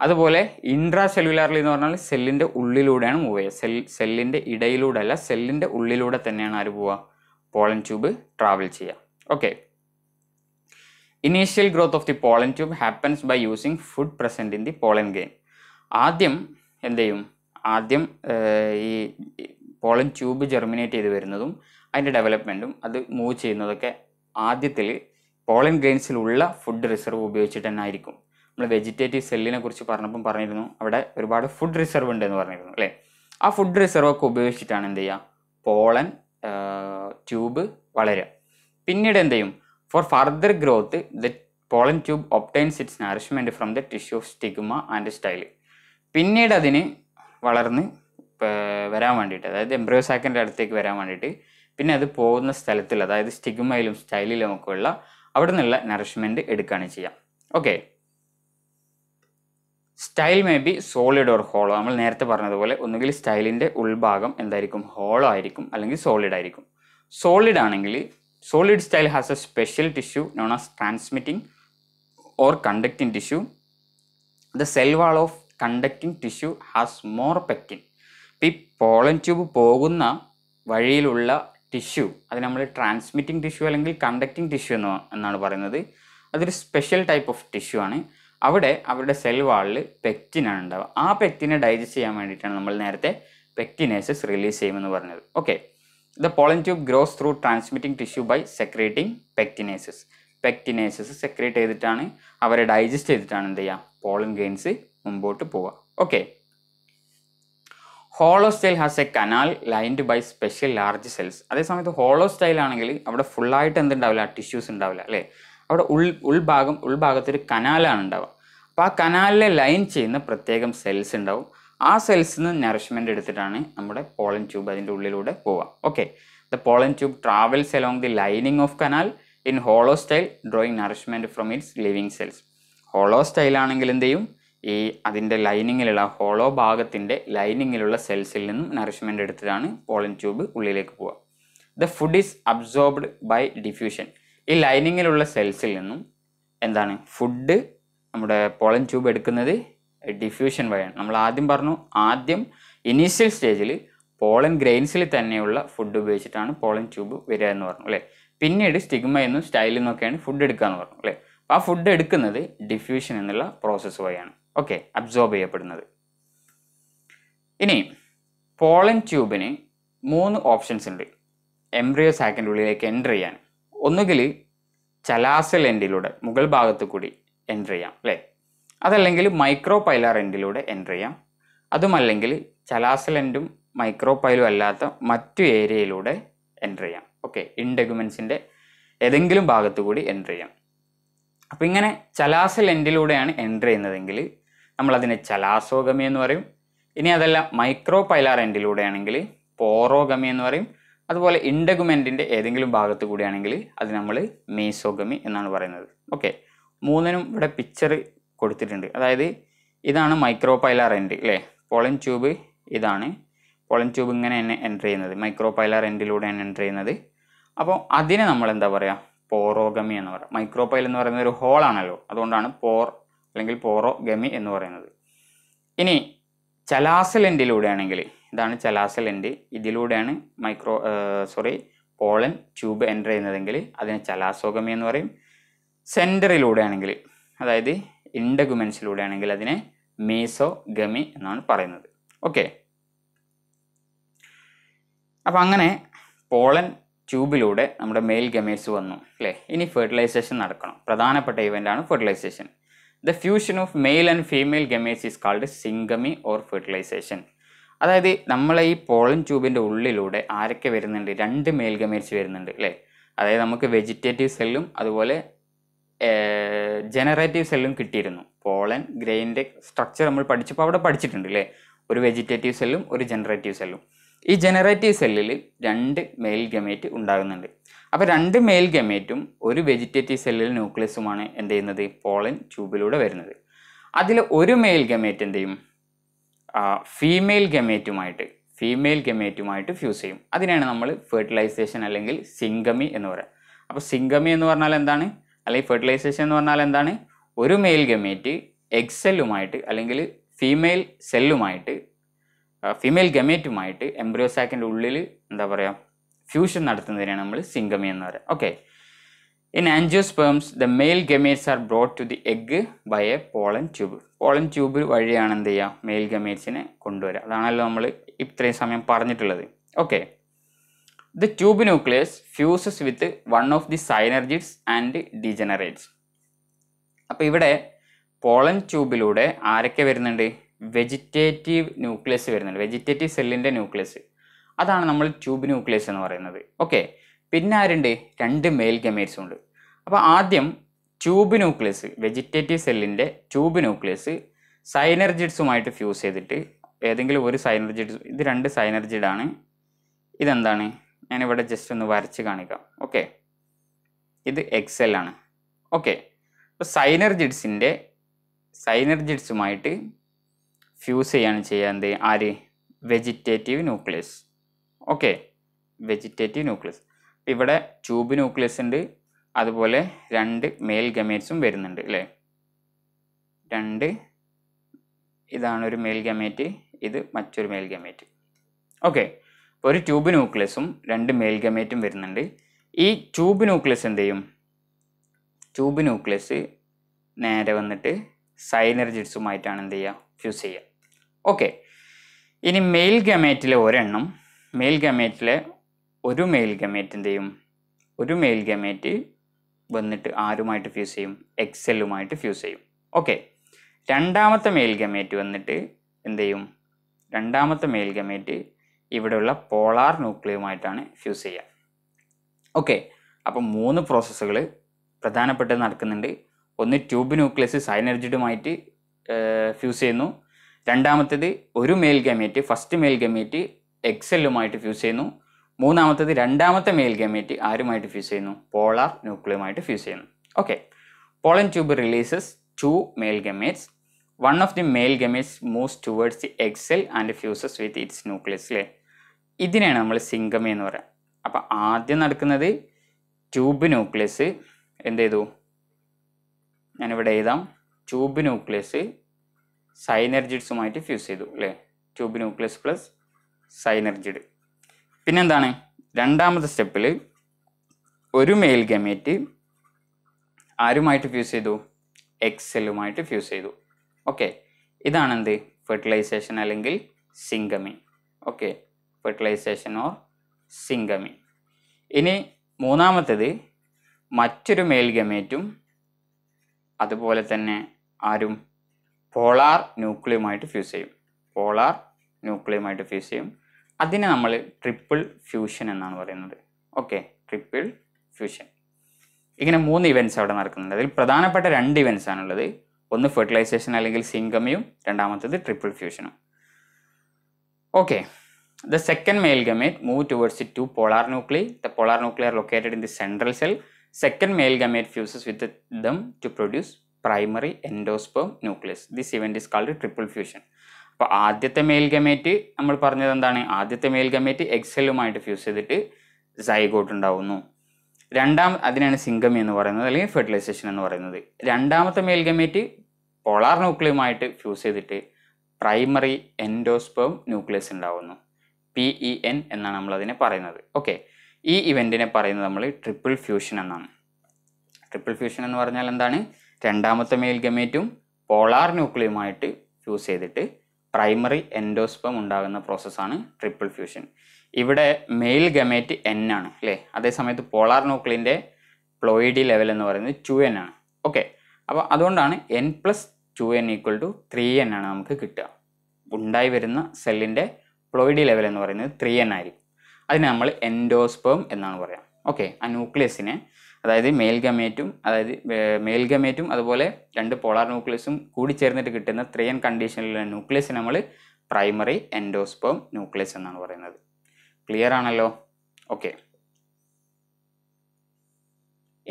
അതുപോലെ ഇൻട്രാ സെല്ലുലാറിൽ എന്ന് പറഞ്ഞാൽ സെല്ലിൻ്റെ ഉള്ളിലൂടെയാണ് മൂവ് ചെയ്യുക സെൽ സെല്ലിൻ്റെ ഇടയിലൂടെ അല്ല സെല്ലിൻ്റെ ഉള്ളിലൂടെ തന്നെയാണ് ആര് പോവുക പോളൻ ട്യൂബ് ട്രാവൽ ചെയ്യുക okay initial growth of the pollen tube happens by using food present in the pollen grain ആദ്യം എന്ത് ചെയ്യും ആദ്യം ഈ പോളൻ ട്യൂബ് ജെർമിനേറ്റ് ചെയ്ത് വരുന്നതും അതിൻ്റെ ഡെവലപ്മെൻറ്റും അത് മൂവ് ചെയ്യുന്നതൊക്കെ ആദ്യത്തിൽ പോളൻ ഗ്രെയിൻസിലുള്ള ഫുഡ് റിസർവ് ഉപയോഗിച്ചിട്ട് തന്നെ ആയിരിക്കും നമ്മൾ വെജിറ്റേറ്റീവ് സെല്ലിനെ കുറിച്ച് പറഞ്ഞപ്പം പറഞ്ഞിരുന്നു അവിടെ ഒരുപാട് ഫുഡ് റിസർവ് ഉണ്ട് എന്ന് പറഞ്ഞിരുന്നു അല്ലേ ആ ഫുഡ് റിസർവ് ഒക്കെ ഉപയോഗിച്ചിട്ടാണ് എന്ത് ചെയ്യുക പോളൻ ട്യൂബ് വളരുക പിന്നീട് എന്ത് ചെയ്യും for further growth the pollen tube obtains its nourishment from the tissue of stigma and style പിന്നീട് അതിന് വളർന്ന് വരാൻ വേണ്ടിയിട്ട് അതായത് എംബ്രിയോസാക്കിൻ്റെ അടുത്തേക്ക് വരാൻ വേണ്ടിയിട്ട് പിന്നെ അത് പോകുന്ന സ്ഥലത്തിൽ അതായത് സ്റ്റിഗ്മയിലും സ്റ്റൈലിലും ഒക്കെ ഉള്ള അവിടെ നിന്നുള്ള നറിഷ്മെൻറ്റ് എടുക്കുകയാണ് ചെയ്യാം okay style may be solid or hollow നമ്മൾ നേരത്തെ പറഞ്ഞതുപോലെ ഒന്നുകിൽ സ്റ്റൈലിൻ്റെ ഉൾഭാഗം എന്തായിരിക്കും ഹോളോ ആയിരിക്കും അല്ലെങ്കിൽ സോളിഡ് ആയിരിക്കും സോളിഡ് ആണെങ്കിൽ solid style has a special tissue known as transmitting or conducting tissue the cell wall of conducting tissue has more pectin ഇപ്പം ഈ പോളൻ ട്യൂബ് പോകുന്ന വഴിയിലുള്ള ടിഷ്യൂ അത് നമ്മൾ ട്രാൻസ്മിറ്റിംഗ് ടിഷ്യൂ അല്ലെങ്കിൽ കണ്ടക്റ്റിംഗ് ടിഷ്യൂ എന്ന് എന്നാണ് പറയുന്നത് അതൊരു സ്പെഷ്യൽ ടൈപ്പ് ഓഫ് ടിഷ്യൂ ആണ് അവിടെ അവരുടെ സെൽ വാളിൽ പെക്റ്റിനാണ് ഉണ്ടാവുക ആ പെക്റ്റിനെ ഡൈജസ്റ്റ് ചെയ്യാൻ വേണ്ടിയിട്ടാണ് നമ്മൾ നേരത്തെ പെക്റ്റിനേസസ് റിലീസ് ചെയ്യുമെന്ന് പറഞ്ഞത് okay The pollen tube grows through transmitting tissue by secreting pectinases. Pectinases secrete ചെയ്തിട്ടാണ് അവരെ ഡൈജസ്റ്റ് ചെയ്തിട്ടാണ് എന്ത് ചെയ്യുക പോളൻ ഗെയിൻസ് മുമ്പോട്ട് പോവുക okay hollow style has a canal lined by special large cells അതേസമയത്ത് ഹോളോ സ്റ്റൈൽ ആണെങ്കിൽ അവിടെ ഫുള്ളായിട്ട് എന്തുണ്ടാവില്ല ടിഷ്യൂസ് ഉണ്ടാവില്ല അല്ലേ അവിടെ ഉൾ ഉൾഭാഗം ഉൾഭാഗത്തൊരു കനാലാണ് ഉണ്ടാവുക അപ്പോൾ ആ കനാലിലെ ലൈൻ ചെയ്യുന്ന പ്രത്യേകം സെൽസ് ഉണ്ടാവും ആ സെൽസിൽ നിന്ന് നറിഷ്മെൻ്റ് എടുത്തിട്ടാണ് നമ്മുടെ പോളൻ ട്യൂബ് അതിൻ്റെ ഉള്ളിലൂടെ പോവുക okay the pollen tube travels along the lining of canal in hollow style drawing nourishment from its living cells hollow ആണെങ്കിൽ എന്ത് ചെയ്യും ഈ അതിൻ്റെ ലൈനിങ്ങിലുള്ള ഹോളോ ഭാഗത്തിൻ്റെ ലൈനിങ്ങിലുള്ള സെൽസിൽ നിന്നും നറിഷ്മെൻ്റ് എടുത്തിട്ടാണ് പോളൻ ട്യൂബ് ഉള്ളിലേക്ക് പോവുക the food is absorbed by diffusion ഈ ലൈനിങ്ങിലുള്ള സെൽസിൽ നിന്നും എന്താണ് ഫുഡ് നമ്മുടെ പോളൻ ട്യൂബ് എടുക്കുന്നത് ഡിഫ്യൂഷൻ വഴിയാണ് നമ്മൾ ആദ്യം പറഞ്ഞു ആദ്യം ഇനീഷ്യൽ സ്റ്റേജിൽ പോളൻ ഗ്രെയിൻസിൽ തന്നെയുള്ള ഫുഡ് ഉപയോഗിച്ചിട്ടാണ് പോളൻ ട്യൂബ് വരിക എന്ന് പറഞ്ഞു അല്ലേ പിന്നീട് സ്റ്റിഗ്മ എന്നും സ്റ്റൈലിൽ നിന്നൊക്കെയാണ് ഫുഡ് എടുക്കുക എന്ന് പറഞ്ഞു അല്ലേ അപ്പോൾ ആ ഫുഡ് എടുക്കുന്നത് ഡിഫ്യൂഷൻ എന്നുള്ള പ്രോസസ്സ് വഴിയാണ് ഓക്കെ അബ്സോർബ് ചെയ്യപ്പെടുന്നത് ഇനി പോളൻ ട്യൂബിന് മൂന്ന് ഓപ്ഷൻസ് ഉണ്ട് എംബ്രിയോ സാക്കിൻ്റെ ഉള്ളിലേക്ക് എൻ്റർ ചെയ്യാൻ ഒന്നുകിൽ ചലാസൽ എൻഡിലൂടെ മുകൾ ഭാഗത്ത് കൂടി എൻ്റർ ചെയ്യാം അല്ലേ അതല്ലെങ്കിൽ മൈക്രോ പൈലാറെൻറ്റിലൂടെ എൻ്റർ ചെയ്യാം അതുമല്ലെങ്കിൽ ചലാസലൻറ്റും മൈക്രോ പൈലും അല്ലാത്ത മറ്റു ഏരിയയിലൂടെ എൻ്റർ ചെയ്യാം ഓക്കെ ഇൻഡെഗ്യുമെൻസിൻ്റെ ഏതെങ്കിലും ഭാഗത്തു കൂടി എൻ്റർ ചെയ്യാം അപ്പോൾ ഇങ്ങനെ ചലാസൽ എൻഡിലൂടെയാണ് എൻ്റർ ചെയ്യുന്നതെങ്കിൽ നമ്മളതിനെ ചലാസോഗമി എന്ന് പറയും ഇനി അതല്ല മൈക്രോ പൈലാർ പോറോഗമി എന്ന് പറയും അതുപോലെ ഇൻഡെക്യുമെൻറ്റിൻ്റെ ഏതെങ്കിലും ഭാഗത്ത് കൂടിയാണെങ്കിൽ അത് നമ്മൾ മീസോഗമി എന്നാണ് പറയുന്നത് ഓക്കെ മൂന്നിനും ഇവിടെ പിക്ചർ കൊടുത്തിട്ടുണ്ട് അതായത് ഇതാണ് മൈക്രോ പൈലാർ എൻഡ് അല്ലേ പോളൻ ട്യൂബ് ഇതാണ് പോളൻ ട്യൂബ് ഇങ്ങനെ തന്നെ എൻ്റർ ചെയ്യുന്നത് മൈക്രോ പൈലാർ എൻഡിലൂടെയാണ് എൻ്റർ ചെയ്യുന്നത് അപ്പോൾ അതിനെ നമ്മൾ എന്താ പറയുക പോറോഗമി എന്ന് പറയാം മൈക്രോ പൈൽ എന്ന് പറയുന്ന ഒരു ഹോൾ ആണല്ലോ അതുകൊണ്ടാണ് പോർ അല്ലെങ്കിൽ പോറോഗമി എന്ന് പറയുന്നത് ഇനി ചലാസൽ ആണെങ്കിൽ ഇതാണ് ചലാസൽ എൻഡ് ഇതിലൂടെയാണ് micro sorry pollen tube enter ചെയ്യുന്നതെങ്കിൽ അതിനെ ചലാസോഗമി എന്ന് പറയും സെൻറ്ററിലൂടെയാണെങ്കിൽ അതായത് ഇൻഡഗുമെൻസിലൂടെയാണെങ്കിൽ അതിനെ മീസോ ഗമി എന്നാണ് പറയുന്നത് ഓക്കെ അപ്പോൾ അങ്ങനെ പോളൻ ട്യൂബിലൂടെ നമ്മുടെ മെയിൽ ഗമേറ്റ്സ് വന്നു അല്ലേ ഇനി ഫെർട്ടിലൈസേഷൻ നടക്കണം പ്രധാനപ്പെട്ട ഇവൻ്റാണ് fertilisation the fusion of male and female gametes is called syngamy or fertilisation അതായത് നമ്മളെ ഈ പോളൻ ട്യൂബിൻ്റെ ഉള്ളിലൂടെ ആരൊക്കെ വരുന്നുണ്ട് രണ്ട് മെയിൽ ഗമേറ്റ്സ് വരുന്നുണ്ട് അല്ലേ അതായത് നമുക്ക് വെജിറ്റേറ്റീവ് സെല്ലും അതുപോലെ ജനറേറ്റീവ് സെല്ലും കിട്ടിയിരുന്നു പോളൻ ഗ്രെയിൻ്റെ സ്ട്രക്ചർ നമ്മൾ പഠിച്ചപ്പോൾ അവിടെ പഠിച്ചിട്ടുണ്ട് അല്ലേ ഒരു വെജിറ്റേറ്റീവ് സെല്ലും ഒരു ജനറേറ്റീവ് സെല്ലും ഈ ജനറേറ്റീവ് സെല്ലിൽ രണ്ട് മെയിൽ ഗമേറ്റ് ഉണ്ടാകുന്നുണ്ട് അപ്പോൾ രണ്ട് മെയിൽ ഗമേറ്റും ഒരു വെജിറ്റേറ്റീവ് സെല്ലിൽ ന്യൂക്ലിയസുമാണ് എന്ത് ചെയ്യുന്നത് പോളൻ ട്യൂബിലൂടെ വരുന്നത് അതിൽ ഒരു മെയിൽ ഗമേറ്റ് എന്ത് ചെയ്യും ഫീമെയിൽ ഗമേറ്റുമായിട്ട് ഫീമെയിൽ ഗമേറ്റുമായിട്ട് ഫ്യൂസ് ചെയ്യും അതിനെയാണ് നമ്മൾ ഫെർട്ടിലൈസേഷൻ അല്ലെങ്കിൽ സിംഗമി എന്ന് പറയുക അപ്പോൾ സിംഗമി എന്ന് പറഞ്ഞാൽ എന്താണ് അല്ലെങ്കിൽ ഫെർട്ടിലൈസേഷൻ എന്ന് പറഞ്ഞാൽ എന്താണ് ഒരു മെയിൽ ഗമേറ്റ് എക്സെല്ലുമായിട്ട് അല്ലെങ്കിൽ ഫീമെയിൽ സെല്ലുമായിട്ട് ഫീമെയിൽ ഗമേറ്റുമായിട്ട് എംബ്രിയോസാക്കിൻ്റെ ഉള്ളിൽ എന്താ പറയുക ഫ്യൂഷൻ നടത്തുന്നതിനാണ് നമ്മൾ സിംഗമി എന്ന് പറയുക okay in angiosperms the male gametes are brought to the egg by a pollen tube pollen tube വഴിയാണ് എന്ത് ചെയ്യുക മെയിൽ ഗമേറ്റ്സിനെ കൊണ്ടുവരിക അതാണല്ലോ നമ്മൾ ഇത്രയും സമയം പറഞ്ഞിട്ടുള്ളത് okay the tube nucleus fuses with one of the synergids and degenerates അപ്പോൾ ഇവിടെ പോളൻ ട്യൂബിലൂടെ ആരൊക്കെ വരുന്നുണ്ട് വെജിറ്റേറ്റീവ് ന്യൂക്ലിയസ് വരുന്നുണ്ട് വെജിറ്റേറ്റീവ് സെല്ലിൻ്റെ ന്യൂക്ലിയസ് അതാണ് നമ്മൾ ട്യൂബ് ന്യൂക്ലിയസ് എന്ന് പറയുന്നത് ഓക്കെ പിന്നെ ആരുണ്ട് രണ്ട് മെയിൽ ഗമേറ്റ്സും ഉണ്ട് അപ്പോൾ ആദ്യം ട്യൂബ് ന്യൂക്ലിയസ് വെജിറ്റേറ്റീവ് സെല്ലിൻ്റെ ട്യൂബ് ന്യൂക്ലിയസ് സൈനർജിഡ്സുമായിട്ട് ഫ്യൂസ് ചെയ്തിട്ട് ഏതെങ്കിലും ഒരു സൈനർജിഡ് ഇത് രണ്ട് സൈനർജിഡാണ് ഇതെന്താണ് ഞാനിവിടെ ജസ്റ്റ് ഒന്ന് വരച്ച് കാണിക്കാം ഓക്കെ ഇത് എക്സൽ ആണ് ഓക്കെ അപ്പോൾ സൈനർജിഡ്സിൻ്റെ സൈനർജിഡ്സുമായിട്ട് ഫ്യൂസ് ചെയ്യാണ് ചെയ്യാൻ ആര് vegetative nucleus okay vegetative nucleus ഇവിടെ ട്യൂബ് ന്യൂക്ലിയസ് ഉണ്ട് അതുപോലെ രണ്ട് മെയിൽ ഗമേറ്റ്സും വരുന്നുണ്ട് അല്ലേ രണ്ട് ഇതാണ് ഒരു മെയിൽ ഗമേറ്റ് ഇത് മറ്റൊരു മെയിൽ ഗമേറ്റ് ഓക്കെ ഒരു ട്യൂബ് ന്യൂക്ലിയസും രണ്ട് മെയിൽ വരുന്നുണ്ട് ഈ ട്യൂബ് ന്യൂക്ലിയസ് എന്ത് ചെയ്യും ട്യൂബ് ന്യൂക്ലിയസ് നേരെ വന്നിട്ട് സൈനർജിറ്റ്സുമായിട്ടാണ് എന്ത് ചെയ്യുക ഫ്യൂസ് ചെയ്യുക ഓക്കെ ഇനി മെയിൽ ഗമേറ്റിലെ ഒരെണ്ണം മെയിൽ ഗമേറ്റിലെ ഒരു മെയിൽ ഗമേറ്റ് എന്ത് ചെയ്യും ഒരു മെയിൽ ഗമേറ്റ് വന്നിട്ട് ആരുമായിട്ട് ഫ്യൂസ് ചെയ്യും എക്സെല്ലുമായിട്ട് ഫ്യൂസ് ചെയ്യും ഓക്കെ രണ്ടാമത്തെ മെയിൽ ഗമേറ്റ് വന്നിട്ട് എന്ത് ചെയ്യും രണ്ടാമത്തെ മെയിൽ ഗമേറ്റ് ഇവിടെയുള്ള പോളാർ ന്യൂക്ലിയുമായിട്ടാണ് ഫ്യൂസ് ചെയ്യുക ഓക്കെ അപ്പം മൂന്ന് പ്രോസസ്സുകൾ പ്രധാനപ്പെട്ട നടക്കുന്നുണ്ട് ഒന്ന് ട്യൂബ് ന്യൂക്ലിയസ് സൈനർജിഡുമായിട്ട് ഫ്യൂസ് ചെയ്യുന്നു രണ്ടാമത്തേത് ഒരു male gamete first male gamete എക്സെല്ലുമായിട്ട് ഫ്യൂസ് ചെയ്യുന്നു മൂന്നാമത്തേത് രണ്ടാമത്തെ മെയിൽ ഗമേറ്റ് ആരുമായിട്ട് ഫ്യൂസ് ചെയ്യുന്നു പോളാർ ന്യൂക്ലിയുമായിട്ട് ഫ്യൂസ് ചെയ്യുന്നു okay pollen tube releases two male gametes one of the male gametes moves towards the egg cell and fuses with its nucleus അല്ലേ ഇതിനെയാണ് നമ്മൾ സിംഗമി എന്ന് പറയാം അപ്പോൾ ആദ്യം നടക്കുന്നത് ട്യൂബ് ന്യൂക്ലിയസ് എന്ത് ചെയ്തു ഞാനിവിടെ എഴുതാം ട്യൂബ് ന്യൂക്ലിയസ് സൈനർജിഡ്സുമായിട്ട് ഫ്യൂസ് ചെയ്തു അല്ലേ ട്യൂബ് ന്യൂക്ലിയസ് പ്ലസ് സൈനർജിഡ് പിന്നെന്താണ് രണ്ടാമത്തെ സ്റ്റെപ്പിൽ ഒരു മെയിൽ ഗമേറ്റ് ആരുമായിട്ട് ഫ്യൂസ് ചെയ്തു എക്സലുമായിട്ട് ഫ്യൂസ് ചെയ്തു ഓക്കെ ഇതാണ് ഫെർട്ടിലൈസേഷൻ അല്ലെങ്കിൽ syngamy okay fertilisation or syngamy ഇനി മൂന്നാമത്തേത് മറ്റൊരു മേൽഗമേറ്റും അതുപോലെ തന്നെ ആരും പോളാർ ന്യൂക്ലിയുമായിട്ട് ഫ്യൂസ് ചെയ്യും പോളാർ ന്യൂക്ലിയുമായിട്ട് ഫ്യൂസ് ചെയ്യും അതിനെ നമ്മൾ ട്രിപ്പിൾ ഫ്യൂഷൻ എന്നാണ് പറയുന്നത് ഓക്കെ ട്രിപ്പിൾ ഫ്യൂഷൻ ഇങ്ങനെ മൂന്ന് ഇവൻറ്റ്സ് അവിടെ നടക്കുന്നുണ്ട് അതിൽ പ്രധാനപ്പെട്ട രണ്ട് ഇവൻറ്റ്സ് ആണുള്ളത് ഒന്ന് ഫെർട്ടിലൈസേഷൻ അല്ലെങ്കിൽ സിംഗമിയും രണ്ടാമത്തേത് ട്രിപ്പിൾ ഫ്യൂഷനും okay The second male gamete move towards the two polar nuclei. The polar nuclei are located in the central cell. Second male gamete fuses with them to produce primary endosperm nucleus. This event is called triple fusion. അപ്പോൾ ആദ്യത്തെ male gamete നമ്മൾ പറഞ്ഞത് എന്താണ് ആദ്യത്തെ male gamete എക്സെല്ലുമായിട്ട് fuse ചെയ്തിട്ട് zygote ഉണ്ടാവുന്നു രണ്ടാം അതിനാണ് സിംഗമി എന്ന് പറയുന്നത് അല്ലെങ്കിൽ ഫെർട്ടിലൈസേഷൻ എന്ന് പറയുന്നത് രണ്ടാമത്തെ മെയിൽ ഗമേറ്റ് പോളാർ ന്യൂക്ലിയുമായിട്ട് ഫ്യൂസ് ചെയ്തിട്ട് പ്രൈമറി എൻഡോസ്പേം ന്യൂക്ലിയസ് ഉണ്ടാവുന്നു പി ഇ എൻ എന്നാണ് നമ്മളതിനെ പറയുന്നത് ഓക്കെ ഈ ഇവൻറ്റിനെ പറയുന്നത് നമ്മൾ ട്രിപ്പിൾ ഫ്യൂഷൻ എന്നാണ് ട്രിപ്പിൾ ഫ്യൂഷൻ എന്ന് പറഞ്ഞാൽ എന്താണ് രണ്ടാമത്തെ മെയിൽ ഗമേറ്റും പോളാർ ന്യൂക്ലിയുമായിട്ട് ഫ്യൂസ് ചെയ്തിട്ട് പ്രൈമറി എൻഡോസ്പം ഉണ്ടാകുന്ന പ്രോസസ്സാണ് ട്രിപ്പിൾ ഫ്യൂഷൻ ഇവിടെ മെയിൽ ഗമേറ്റ് എൻ ആണ് അല്ലേ അതേസമയത്ത് പോളാർ ന്യൂക്ലിയൻ്റെ പ്ലോയിഡി ലെവൽ എന്ന് പറയുന്നത് ടു എൻ ആണ് ഓക്കെ അപ്പോൾ അതുകൊണ്ടാണ് N plus two N equal to three N ആണ് നമുക്ക് കിട്ടുക ഉണ്ടായി വരുന്ന സെല്ലിൻ്റെ പ്ലോയിഡി ലെവൽ എന്ന് പറയുന്നത് ത്രീ എൻ ആയിരിക്കും അതിനെ നമ്മൾ എൻഡോസ്പേം എന്നാണ് പറയാം ഓക്കെ ആ ന്യൂക്ലിയസിനെ അതായത് മേൽഗമേറ്റും അതായത് മേൽഗമേറ്റും അതുപോലെ രണ്ട് പോളാർ ന്യൂക്ലിയസും കൂടി ചേർന്നിട്ട് കിട്ടുന്ന ത്രീ എൻ കണ്ടീഷനിലുള്ള ന്യൂക്ലിയസ് നമ്മൾ പ്രൈമറി എൻഡോസ്പേം ന്യൂക്ലിയസ് എന്നാണ് പറയുന്നത് ക്ലിയർ ആണല്ലോ ഓക്കെ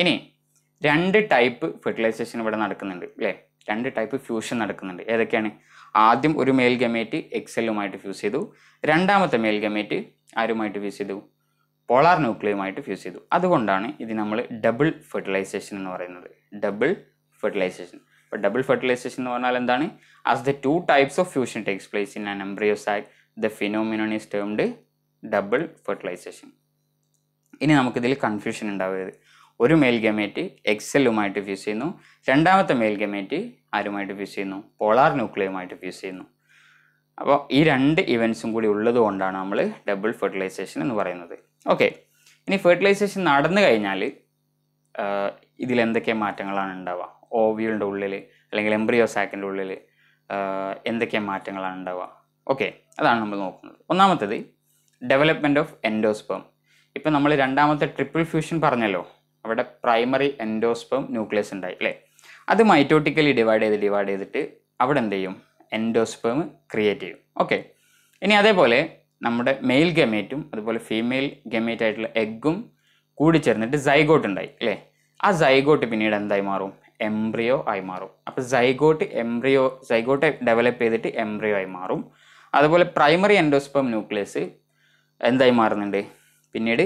ഇനി രണ്ട് ടൈപ്പ് ഫെർട്ടിലൈസേഷൻ ഇവിടെ നടക്കുന്നുണ്ട് അല്ലേ രണ്ട് ടൈപ്പ് ഫ്യൂഷൻ നടക്കുന്നുണ്ട് ഏതൊക്കെയാണ് ആദ്യം ഒരു മെയിൽ ഗമേറ്റ് എക്സെല്ലുമായിട്ട് ഫ്യൂസ് ചെയ്തു രണ്ടാമത്തെ മെയിൽ ഗമേറ്റ് ആരുമായിട്ട് ഫ്യൂസ് ചെയ്തു പോളാർ ന്യൂക്ലിയുമായിട്ട് ഫ്യൂസ് ചെയ്തു അതുകൊണ്ടാണ് ഇത് നമ്മൾ ഡബിൾ ഫെർട്ടിലൈസേഷൻ എന്ന് പറയുന്നത് ഡബിൾ ഫെർട്ടിലൈസേഷൻ അപ്പോൾ ഡബിൾ ഫെർട്ടിലൈസേഷൻ എന്ന് പറഞ്ഞാൽ എന്താണ് as the two types of fusion takes place in an embryo sac the phenomenon is termed double fertilisation ഇനി നമുക്കിതിൽ കൺഫ്യൂഷൻ ഉണ്ടാവരുത് ഒരു മെയിൽ ഗമേറ്റ് എക്സെല്ലുമായിട്ട് ഫ്യൂസ് ചെയ്യുന്നു രണ്ടാമത്തെ മെയിൽ ഗമേറ്റ് ആരുമായിട്ട് ഫ്യൂസ് ചെയ്യുന്നു പോളാർ ന്യൂക്ലിയുമായിട്ട് ഫ്യൂസ് ചെയ്യുന്നു അപ്പോൾ ഈ രണ്ട് ഇവൻസും കൂടി ഉള്ളത് കൊണ്ടാണ് നമ്മൾ ഡബിൾ ഫെർട്ടിലൈസേഷൻ എന്ന് പറയുന്നത് ഓക്കെ ഇനി ഫെർട്ടിലൈസേഷൻ നടന്നു കഴിഞ്ഞാൽ ഇതിലെന്തൊക്കെ മാറ്റങ്ങളാണ് ഉണ്ടാവുക ഓവിയുടെ ഉള്ളിൽ അല്ലെങ്കിൽ എംബ്രിയോ സാക്കിൻ്റെ ഉള്ളിൽ എന്തൊക്കെ മാറ്റങ്ങളാണ് ഉണ്ടാവുക ഓക്കെ അതാണ് നമ്മൾ നോക്കുന്നത് ഒന്നാമത്തത് ഡെവലപ്മെൻറ്റ് ഓഫ് എൻഡോസ്പം ഇപ്പം നമ്മൾ രണ്ടാമത്തെ ട്രിപ്പിൾ ഫ്യൂഷൻ പറഞ്ഞല്ലോ അവിടെ പ്രൈമറി എൻഡോസ്പം ന്യൂക്ലിയസ് ഉണ്ടായി അല്ലേ അത് മൈറ്റോട്ടിക്കലി ഡിവൈഡ് ചെയ്ത് ഡിവൈഡ് ചെയ്തിട്ട് അവിടെ എന്ത് ചെയ്യും എൻഡോസ്പേം ക്രിയേറ്റ് ചെയ്യും ഓക്കെ ഇനി അതേപോലെ നമ്മുടെ മെയിൽ ഗമേറ്റും അതുപോലെ ഫീമെയിൽ ഗമേറ്റ് ആയിട്ടുള്ള എഗ്ഗും കൂടി ചേർന്നിട്ട് സൈഗോട്ട് ഉണ്ടായി അല്ലേ ആ സൈഗോട്ട് പിന്നീട് എന്തായി മാറും എംബ്രിയോ ആയി മാറും അപ്പോൾ സൈഗോട്ട് എംബ്രിയോ സൈഗോട്ട് ഡെവലപ്പ് ചെയ്തിട്ട് എംബ്രിയോ ആയി മാറും അതുപോലെ പ്രൈമറി എൻഡോസ്പേം ന്യൂക്ലിയസ് എന്തായി മാറുന്നുണ്ട് പിന്നീട്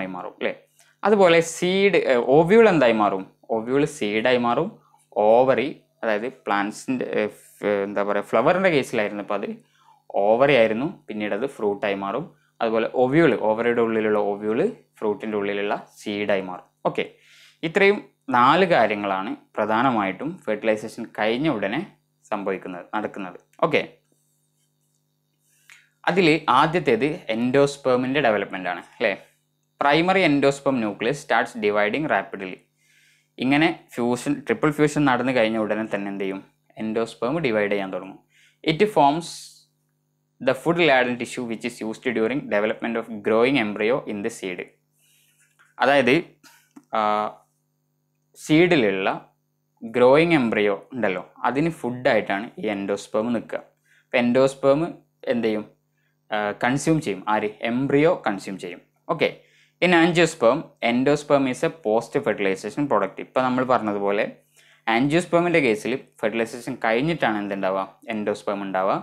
ആയി മാറും അല്ലേ അതുപോലെ സീഡ് ഓവ്യൂൾ എന്തായി മാറും ഒവ്യൂൾ സീഡായി മാറും ഓവറി അതായത് പ്ലാന്റ്സിൻ്റെ എന്താ പറയുക ഫ്ലവറിൻ്റെ കേസിലായിരുന്നു അപ്പോൾ അത് ഓവറി ആയിരുന്നു പിന്നീട് അത് ഫ്രൂട്ടായി മാറും അതുപോലെ ഒവ്യൂള് ഓവറിയുടെ ഉള്ളിലുള്ള ഒവ്യൂള് ഫ്രൂട്ടിൻ്റെ ഉള്ളിലുള്ള സീഡായി മാറും ഓക്കെ ഇത്രയും നാല് കാര്യങ്ങളാണ് പ്രധാനമായിട്ടും ഫെർട്ടിലൈസേഷൻ കഴിഞ്ഞ ഉടനെ സംഭവിക്കുന്നത് നടക്കുന്നത് ഓക്കെ അതിൽ ആദ്യത്തേത് എൻഡോസ്പേമിൻ്റെ ഡെവലപ്മെൻ്റ് ആണ് അല്ലേ primary endosperm nucleus starts dividing rapidly ഇങ്ങനെ ഫ്യൂഷൻ ട്രിപ്പിൾ ഫ്യൂഷൻ നടന്നു കഴിഞ്ഞ ഉടനെ തന്നെ എന്ത് ചെയ്യും എൻഡോസ്പേം ഡിവൈഡ് ചെയ്യാൻ തുടങ്ങും it forms the food laden tissue which is used during development of growing embryo in the seed അതായത് സീഡിലുള്ള ഗ്രോയിങ് എംബ്രിയോ ഉണ്ടല്ലോ അതിന് ഫുഡായിട്ടാണ് ഈ എൻഡോസ്പേം നിൽക്കുക അപ്പം എൻഡോസ്പേം എന്ത് ചെയ്യും കൺസ്യൂം ചെയ്യും ആര് എംബ്രിയോ കൺസ്യൂം ചെയ്യും okay in angiosperm endosperm is a post fertilisation product ഇപ്പം നമ്മൾ പറഞ്ഞതുപോലെ ആൻജിയോസ്പേമിൻ്റെ കേസിൽ ഫെർട്ടിലൈസേഷൻ കഴിഞ്ഞിട്ടാണ് എന്തുണ്ടാവുക എൻഡോസ്പേം ഉണ്ടാവുക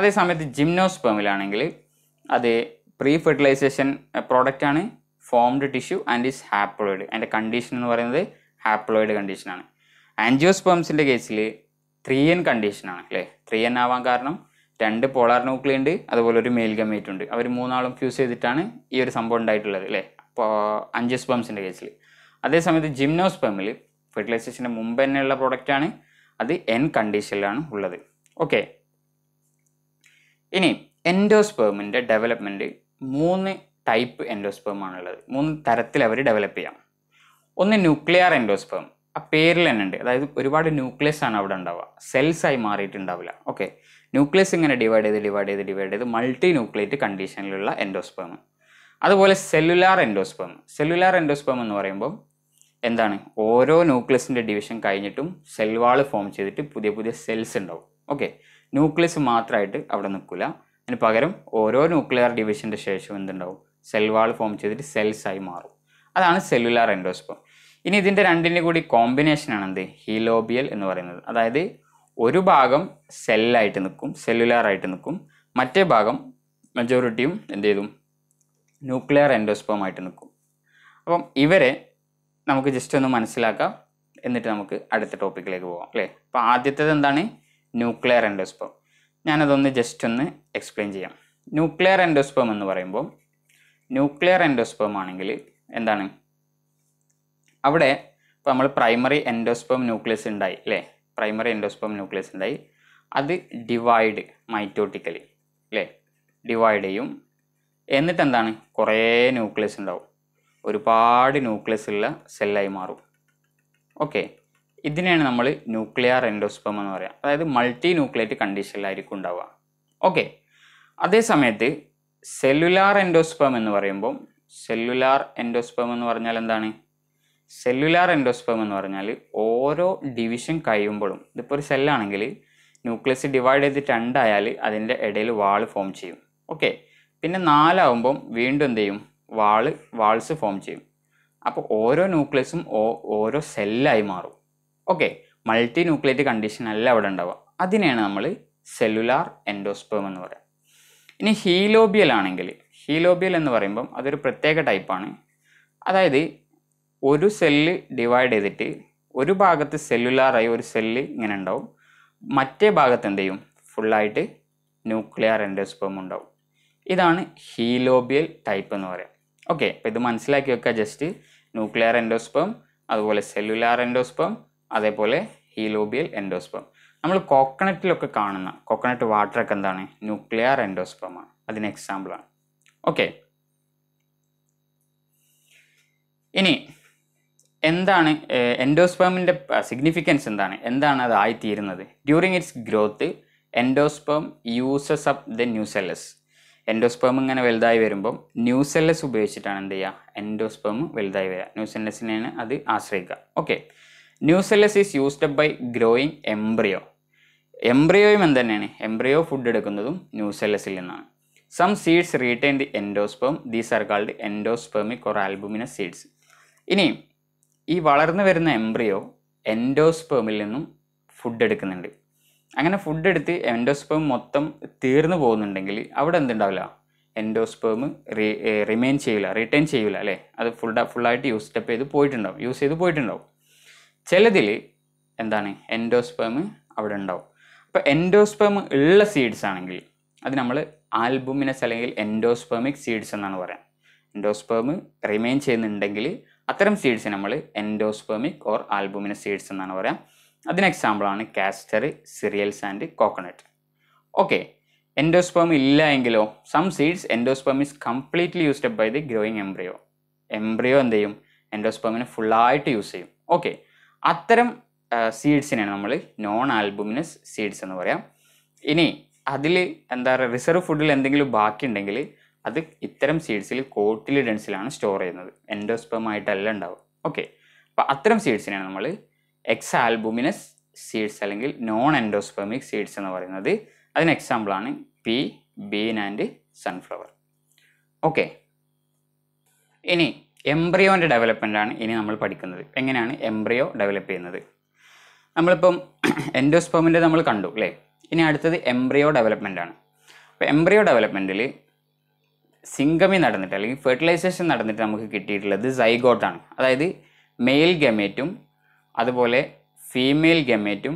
അതേസമയത്ത് ജിംനോസ്പേമിലാണെങ്കിൽ അത് പ്രീ ഫെർട്ടിലൈസേഷൻ പ്രോഡക്റ്റാണ് formed tissue and is haploid അതിൻ്റെ കണ്ടീഷൻ എന്ന് പറയുന്നത് ഹാപ്ലോയിഡ് കണ്ടീഷനാണ് ആൻജിയോസ്പേംസിൻ്റെ കേസിൽ ത്രീ എൻ കണ്ടീഷനാണ് അല്ലേ ത്രീ എൻ ആവാൻ കാരണം രണ്ട് പോളാർ ന്യൂക്ലിയുണ്ട് അതുപോലെ ഒരു മെയിൽ ഗമേറ്റ് ഉണ്ട് അവർ മൂന്നാളും ഫ്യൂസ് ചെയ്തിട്ടാണ് ഈ ഒരു സംഭവം ഉണ്ടായിട്ടുള്ളത് അല്ലേ അഞ്ചസ്പേംസിൻ്റെ കേസിൽ അതേസമയത്ത് ജിംനോസ്പേമിൽ ഫെർട്ടിലൈസേഷന് മുമ്പ് തന്നെയുള്ള ആണ് അത് എൻ കണ്ടീഷനിലാണ് ഉള്ളത് ഓക്കെ ഇനി എൻഡോസ്പേമിൻ്റെ ഡെവലപ്മെൻറ്റ് മൂന്ന് ടൈപ്പ് എൻഡോസ്പേമാണുള്ളത് മൂന്ന് തരത്തിൽ അവർ ഡെവലപ്പ് ചെയ്യാം ഒന്ന് ന്യൂക്ലിയർ എൻഡോസ്പേം ആ പേരിൽ തന്നെ ഉണ്ട് അതായത് ഒരുപാട് ന്യൂക്ലിയസ് ആണ് അവിടെ ഉണ്ടാവുക സെൽസായി മാറിയിട്ടുണ്ടാവില്ല ഓക്കെ ന്യൂക്ലിയസ് ഇങ്ങനെ ഡിവൈഡ് ചെയ്ത് ഡിവൈഡ് ചെയ്ത് ഡിവൈഡ് ചെയ്ത് മൾട്ടി ന്യൂക്ലിയേറ്റ് കണ്ടീഷനിലുള്ള എൻഡോസ്പേം അതുപോലെ സെല്ലുലാർ എൻഡോസ്പേം സെല്ലുലാർ എൻഡോസ്പേം എന്ന് പറയുമ്പോൾ എന്താണ് ഓരോ ന്യൂക്ലിയസിൻ്റെ ഡിവിഷൻ കഴിഞ്ഞിട്ടും സെൽ ഫോം ചെയ്തിട്ട് പുതിയ പുതിയ സെൽസ് ഉണ്ടാവും ഓക്കെ ന്യൂക്ലിയസ് മാത്രമായിട്ട് അവിടെ നിൽക്കില്ല അതിന് പകരം ഓരോ ന്യൂക്ലിയർ ഡിവിഷൻ്റെ ശേഷം എന്തുണ്ടാവും സെൽ വാൾ ഫോം ചെയ്തിട്ട് സെൽസായി മാറും അതാണ് സെല്ലുലാർ എൻഡോസ്പം ഇനി ഇതിൻ്റെ രണ്ടിൻ്റെ കൂടി കോമ്പിനേഷനാണ് എന്ത് ഹീലോബിയൽ എന്ന് പറയുന്നത് അതായത് ഒരു ഭാഗം സെല്ലായിട്ട് നിൽക്കും സെല്ലുലാറായിട്ട് നിൽക്കും മറ്റേ ഭാഗം മെജോറിറ്റിയും എന്ത് ചെയ്യും ന്യൂക്ലിയർ എൻഡോസ്പോമായിട്ട് നിൽക്കും അപ്പം ഇവരെ നമുക്ക് ജസ്റ്റ് ഒന്ന് മനസ്സിലാക്കാം എന്നിട്ട് നമുക്ക് അടുത്ത ടോപ്പിക്കിലേക്ക് പോകാം അല്ലേ അപ്പോൾ ആദ്യത്തേത് എന്താണ് ന്യൂക്ലിയർ എൻഡോസ്പോം ഞാനതൊന്ന് ജസ്റ്റ് ഒന്ന് എക്സ്പ്ലെയിൻ ചെയ്യാം ന്യൂക്ലിയർ എൻഡോസ്പോം എന്ന് പറയുമ്പോൾ ന്യൂക്ലിയർ എൻഡോസ്പോം ആണെങ്കിൽ എന്താണ് അവിടെ ഇപ്പോൾ നമ്മൾ പ്രൈമറി എൻഡോസ്പോം ന്യൂക്ലിയസ് ഉണ്ടായി അല്ലേ പ്രൈമറി എൻഡോസ്പോം ന്യൂക്ലിയസ് ഉണ്ടായി അത് ഡിവൈഡ് മൈറ്റോട്ടിക്കലി അല്ലേ ഡിവൈഡ് ചെയ്യും എന്നിട്ട് എന്താണ് കുറേ ന്യൂക്ലിയസ് ഉണ്ടാവും ഒരുപാട് ന്യൂക്ലിയസ് ഉള്ള സെല്ലായി മാറും ഓക്കെ ഇതിനെയാണ് നമ്മൾ ന്യൂക്ലിയർ എൻഡോസ്പം എന്ന് പറയുക അതായത് മൾട്ടി ന്യൂക്ലിയേറ്റ് കണ്ടീഷനിലായിരിക്കും ഉണ്ടാവുക ഓക്കെ അതേ സെല്ലുലാർ എൻഡോസ്പം എന്ന് പറയുമ്പോൾ സെല്ലുലാർ എൻഡോസ്പം എന്ന് പറഞ്ഞാൽ എന്താണ് സെല്ലുലാർ എൻഡോസ്പം എന്ന് പറഞ്ഞാൽ ഓരോ ഡിവിഷൻ കഴിയുമ്പോഴും ഇതിപ്പോൾ ഒരു സെല്ലാണെങ്കിൽ ന്യൂക്ലിയസ് ഡിവൈഡ് ചെയ്ത് രണ്ടായാൽ അതിൻ്റെ ഇടയിൽ വാൾ ഫോം ചെയ്യും ഓക്കെ പിന്നെ നാലാവുമ്പം വീണ്ടും എന്ത് ചെയ്യും വാള് വാൾസ് ഫോം ചെയ്യും അപ്പോൾ ഓരോ ന്യൂക്ലിയസും ഓരോ സെല്ലായി മാറും ഓക്കെ മൾട്ടി ന്യൂക്ലിയേറ്റ് കണ്ടീഷൻ അല്ല അവിടെ ഉണ്ടാവുക അതിനെയാണ് നമ്മൾ സെല്ലുലാർ എൻഡോസ്പേം എന്ന് പറയുക ഇനി ഹീലോബിയൽ ആണെങ്കിൽ ഹീലോബിയൽ എന്ന് പറയുമ്പം അതൊരു പ്രത്യേക ടൈപ്പാണ് അതായത് ഒരു സെല്ല് ഡിവൈഡ് ചെയ്തിട്ട് ഒരു ഭാഗത്ത് സെല്ലുലാറായി ഒരു സെല്ല് ഇങ്ങനെ ഉണ്ടാവും മറ്റേ ഭാഗത്ത് എന്ത് ചെയ്യും ഫുള്ളായിട്ട് ന്യൂക്ലിയർ എൻഡോസ്പേം ഉണ്ടാവും ഇതാണ് ഹീലോബിയൽ ടൈപ്പ് എന്ന് പറയാം ഓക്കെ അപ്പോൾ ഇത് മനസ്സിലാക്കി വെക്കുക ജസ്റ്റ് ന്യൂക്ലിയർ എൻഡോസ്പം അതുപോലെ സെല്ലുലാർ എൻഡോസ്പം അതേപോലെ ഹീലോബിയൽ എൻഡോസ്പം നമ്മൾ കോക്കനട്ടിലൊക്കെ കാണുന്ന കോക്കനട്ട് വാട്ടറൊക്കെ എന്താണ് ന്യൂക്ലിയർ എൻഡോസ്പമാണ് അതിന് എക്സാമ്പിളാണ് ഓക്കെ ഇനി എന്താണ് എൻഡോസ്പേമിൻ്റെ സിഗ്നിഫിക്കൻസ് എന്താണ് എന്താണ് അത് ആയിത്തീരുന്നത് during its growth endosperm uses up the nucellus endosperm ഇങ്ങനെ വലുതായി വരുമ്പം ന്യൂസെല്ലസ് ഉപയോഗിച്ചിട്ടാണ് എന്ത് ചെയ്യുക എൻഡോസ്പേം വലുതായി വരിക ന്യൂസെല്ലസിനെയാണ് അത് ആശ്രയിക്കുക okay nucellus is used by growing embryo എംബ്രിയോയും എന്തന്നെയാണ് തന്നെയാണ് എംബ്രിയോ ഫുഡ് എടുക്കുന്നതും ന്യൂസെല്ലസിൽ നിന്നാണ് some seeds retain the endosperm these are called endospermic or albuminous seeds ഇനി ഈ വളർന്നു വരുന്ന എംബ്രിയോ എൻഡോസ്പേമിൽ നിന്നും ഫുഡ് എടുക്കുന്നുണ്ട് അങ്ങനെ ഫുഡ് എടുത്ത് എൻഡോസ്പേം മൊത്തം തീർന്നു പോകുന്നുണ്ടെങ്കിൽ അവിടെ എന്തുണ്ടാവില്ല എൻഡോസ്പേം റീ റിമെയിൻ ചെയ്യില്ല റിട്ടേൺ ചെയ്യില്ല അല്ലേ അത് ഫുൾ ഫുള്ളായിട്ട് യൂസ് സ്റ്റെപ്പ് ചെയ്ത് പോയിട്ടുണ്ടാവും യൂസ് ചെയ്ത് പോയിട്ടുണ്ടാവും ചിലതിൽ എന്താണ് എൻഡോസ്പേം അവിടെ ഉണ്ടാവും അപ്പോൾ എൻഡോസ്പേം ഉള്ള സീഡ്സ് ആണെങ്കിൽ അത് നമ്മൾ ആൽബുമിനസ് അല്ലെങ്കിൽ എൻഡോസ്പേമിക് സീഡ്സ് എന്നാണ് പറയാം എൻഡോസ്പേം റിമെയിൻ ചെയ്യുന്നുണ്ടെങ്കിൽ അത്തരം സീഡ്സ് നമ്മൾ എൻഡോസ്പേമിക് ഓർ ആൽബുമിനസ് സീഡ്സ് എന്നാണ് പറയാം അതിന് എക്സാമ്പിളാണ് castor cereals and coconut okay endosperm ഇല്ല എങ്കിലോ some seeds endosperm is completely used by the growing embryo embryo എന്ത് ചെയ്യും എൻഡോസ്പേമിനെ ഫുള്ളായിട്ട് യൂസ് ചെയ്യും ഓക്കെ അത്തരം സീഡ്സിനെയാണ് നമ്മൾ നോൺ ആൽബുമിനസ് സീഡ്സ് എന്ന് പറയാം ഇനി അതിൽ എന്താ പറയുക റിസർവ് ഫുഡിൽ എന്തെങ്കിലും ബാക്കിയുണ്ടെങ്കിൽ അത് ഇത്തരം സീഡ്സിൽ കോട്ടിലിഡൻസിലാണ് സ്റ്റോർ ചെയ്യുന്നത് എൻഡോസ്പേം ആയിട്ടല്ല ഉണ്ടാവും ഓക്കെ അപ്പോൾ അത്തരം സീഡ്സിനെയാണ് നമ്മൾ എക്സ് ആൽബുമിനസ് സീഡ്സ് അല്ലെങ്കിൽ നോൺ എൻഡോസ്പെർമിക് സീഡ്സ് എന്ന് പറയുന്നത് അതിന് എക്സാമ്പിളാണ് pea bean and sunflower okay ഇനി എംബ്രിയോൻ്റെ ആണ് ഇനി നമ്മൾ പഠിക്കുന്നത് എങ്ങനെയാണ് എംബ്രിയോ ഡെവലപ്പ് ചെയ്യുന്നത് നമ്മളിപ്പം എൻഡോസ്പെർമിൻ്റെ നമ്മൾ കണ്ടു അല്ലേ ഇനി അടുത്തത് എംബ്രിയോ ആണ് അപ്പോൾ എംബ്രിയോ ഡെവലപ്മെൻറ്റിൽ സിംഗമി നടന്നിട്ട് അല്ലെങ്കിൽ ഫെർട്ടിലൈസേഷൻ നടന്നിട്ട് നമുക്ക് കിട്ടിയിട്ടുള്ളത് സൈഗോട്ടാണ് അതായത് മെയിൽ ഗമേറ്റും അതുപോലെ ഫീമെയിൽ ഗമേറ്റും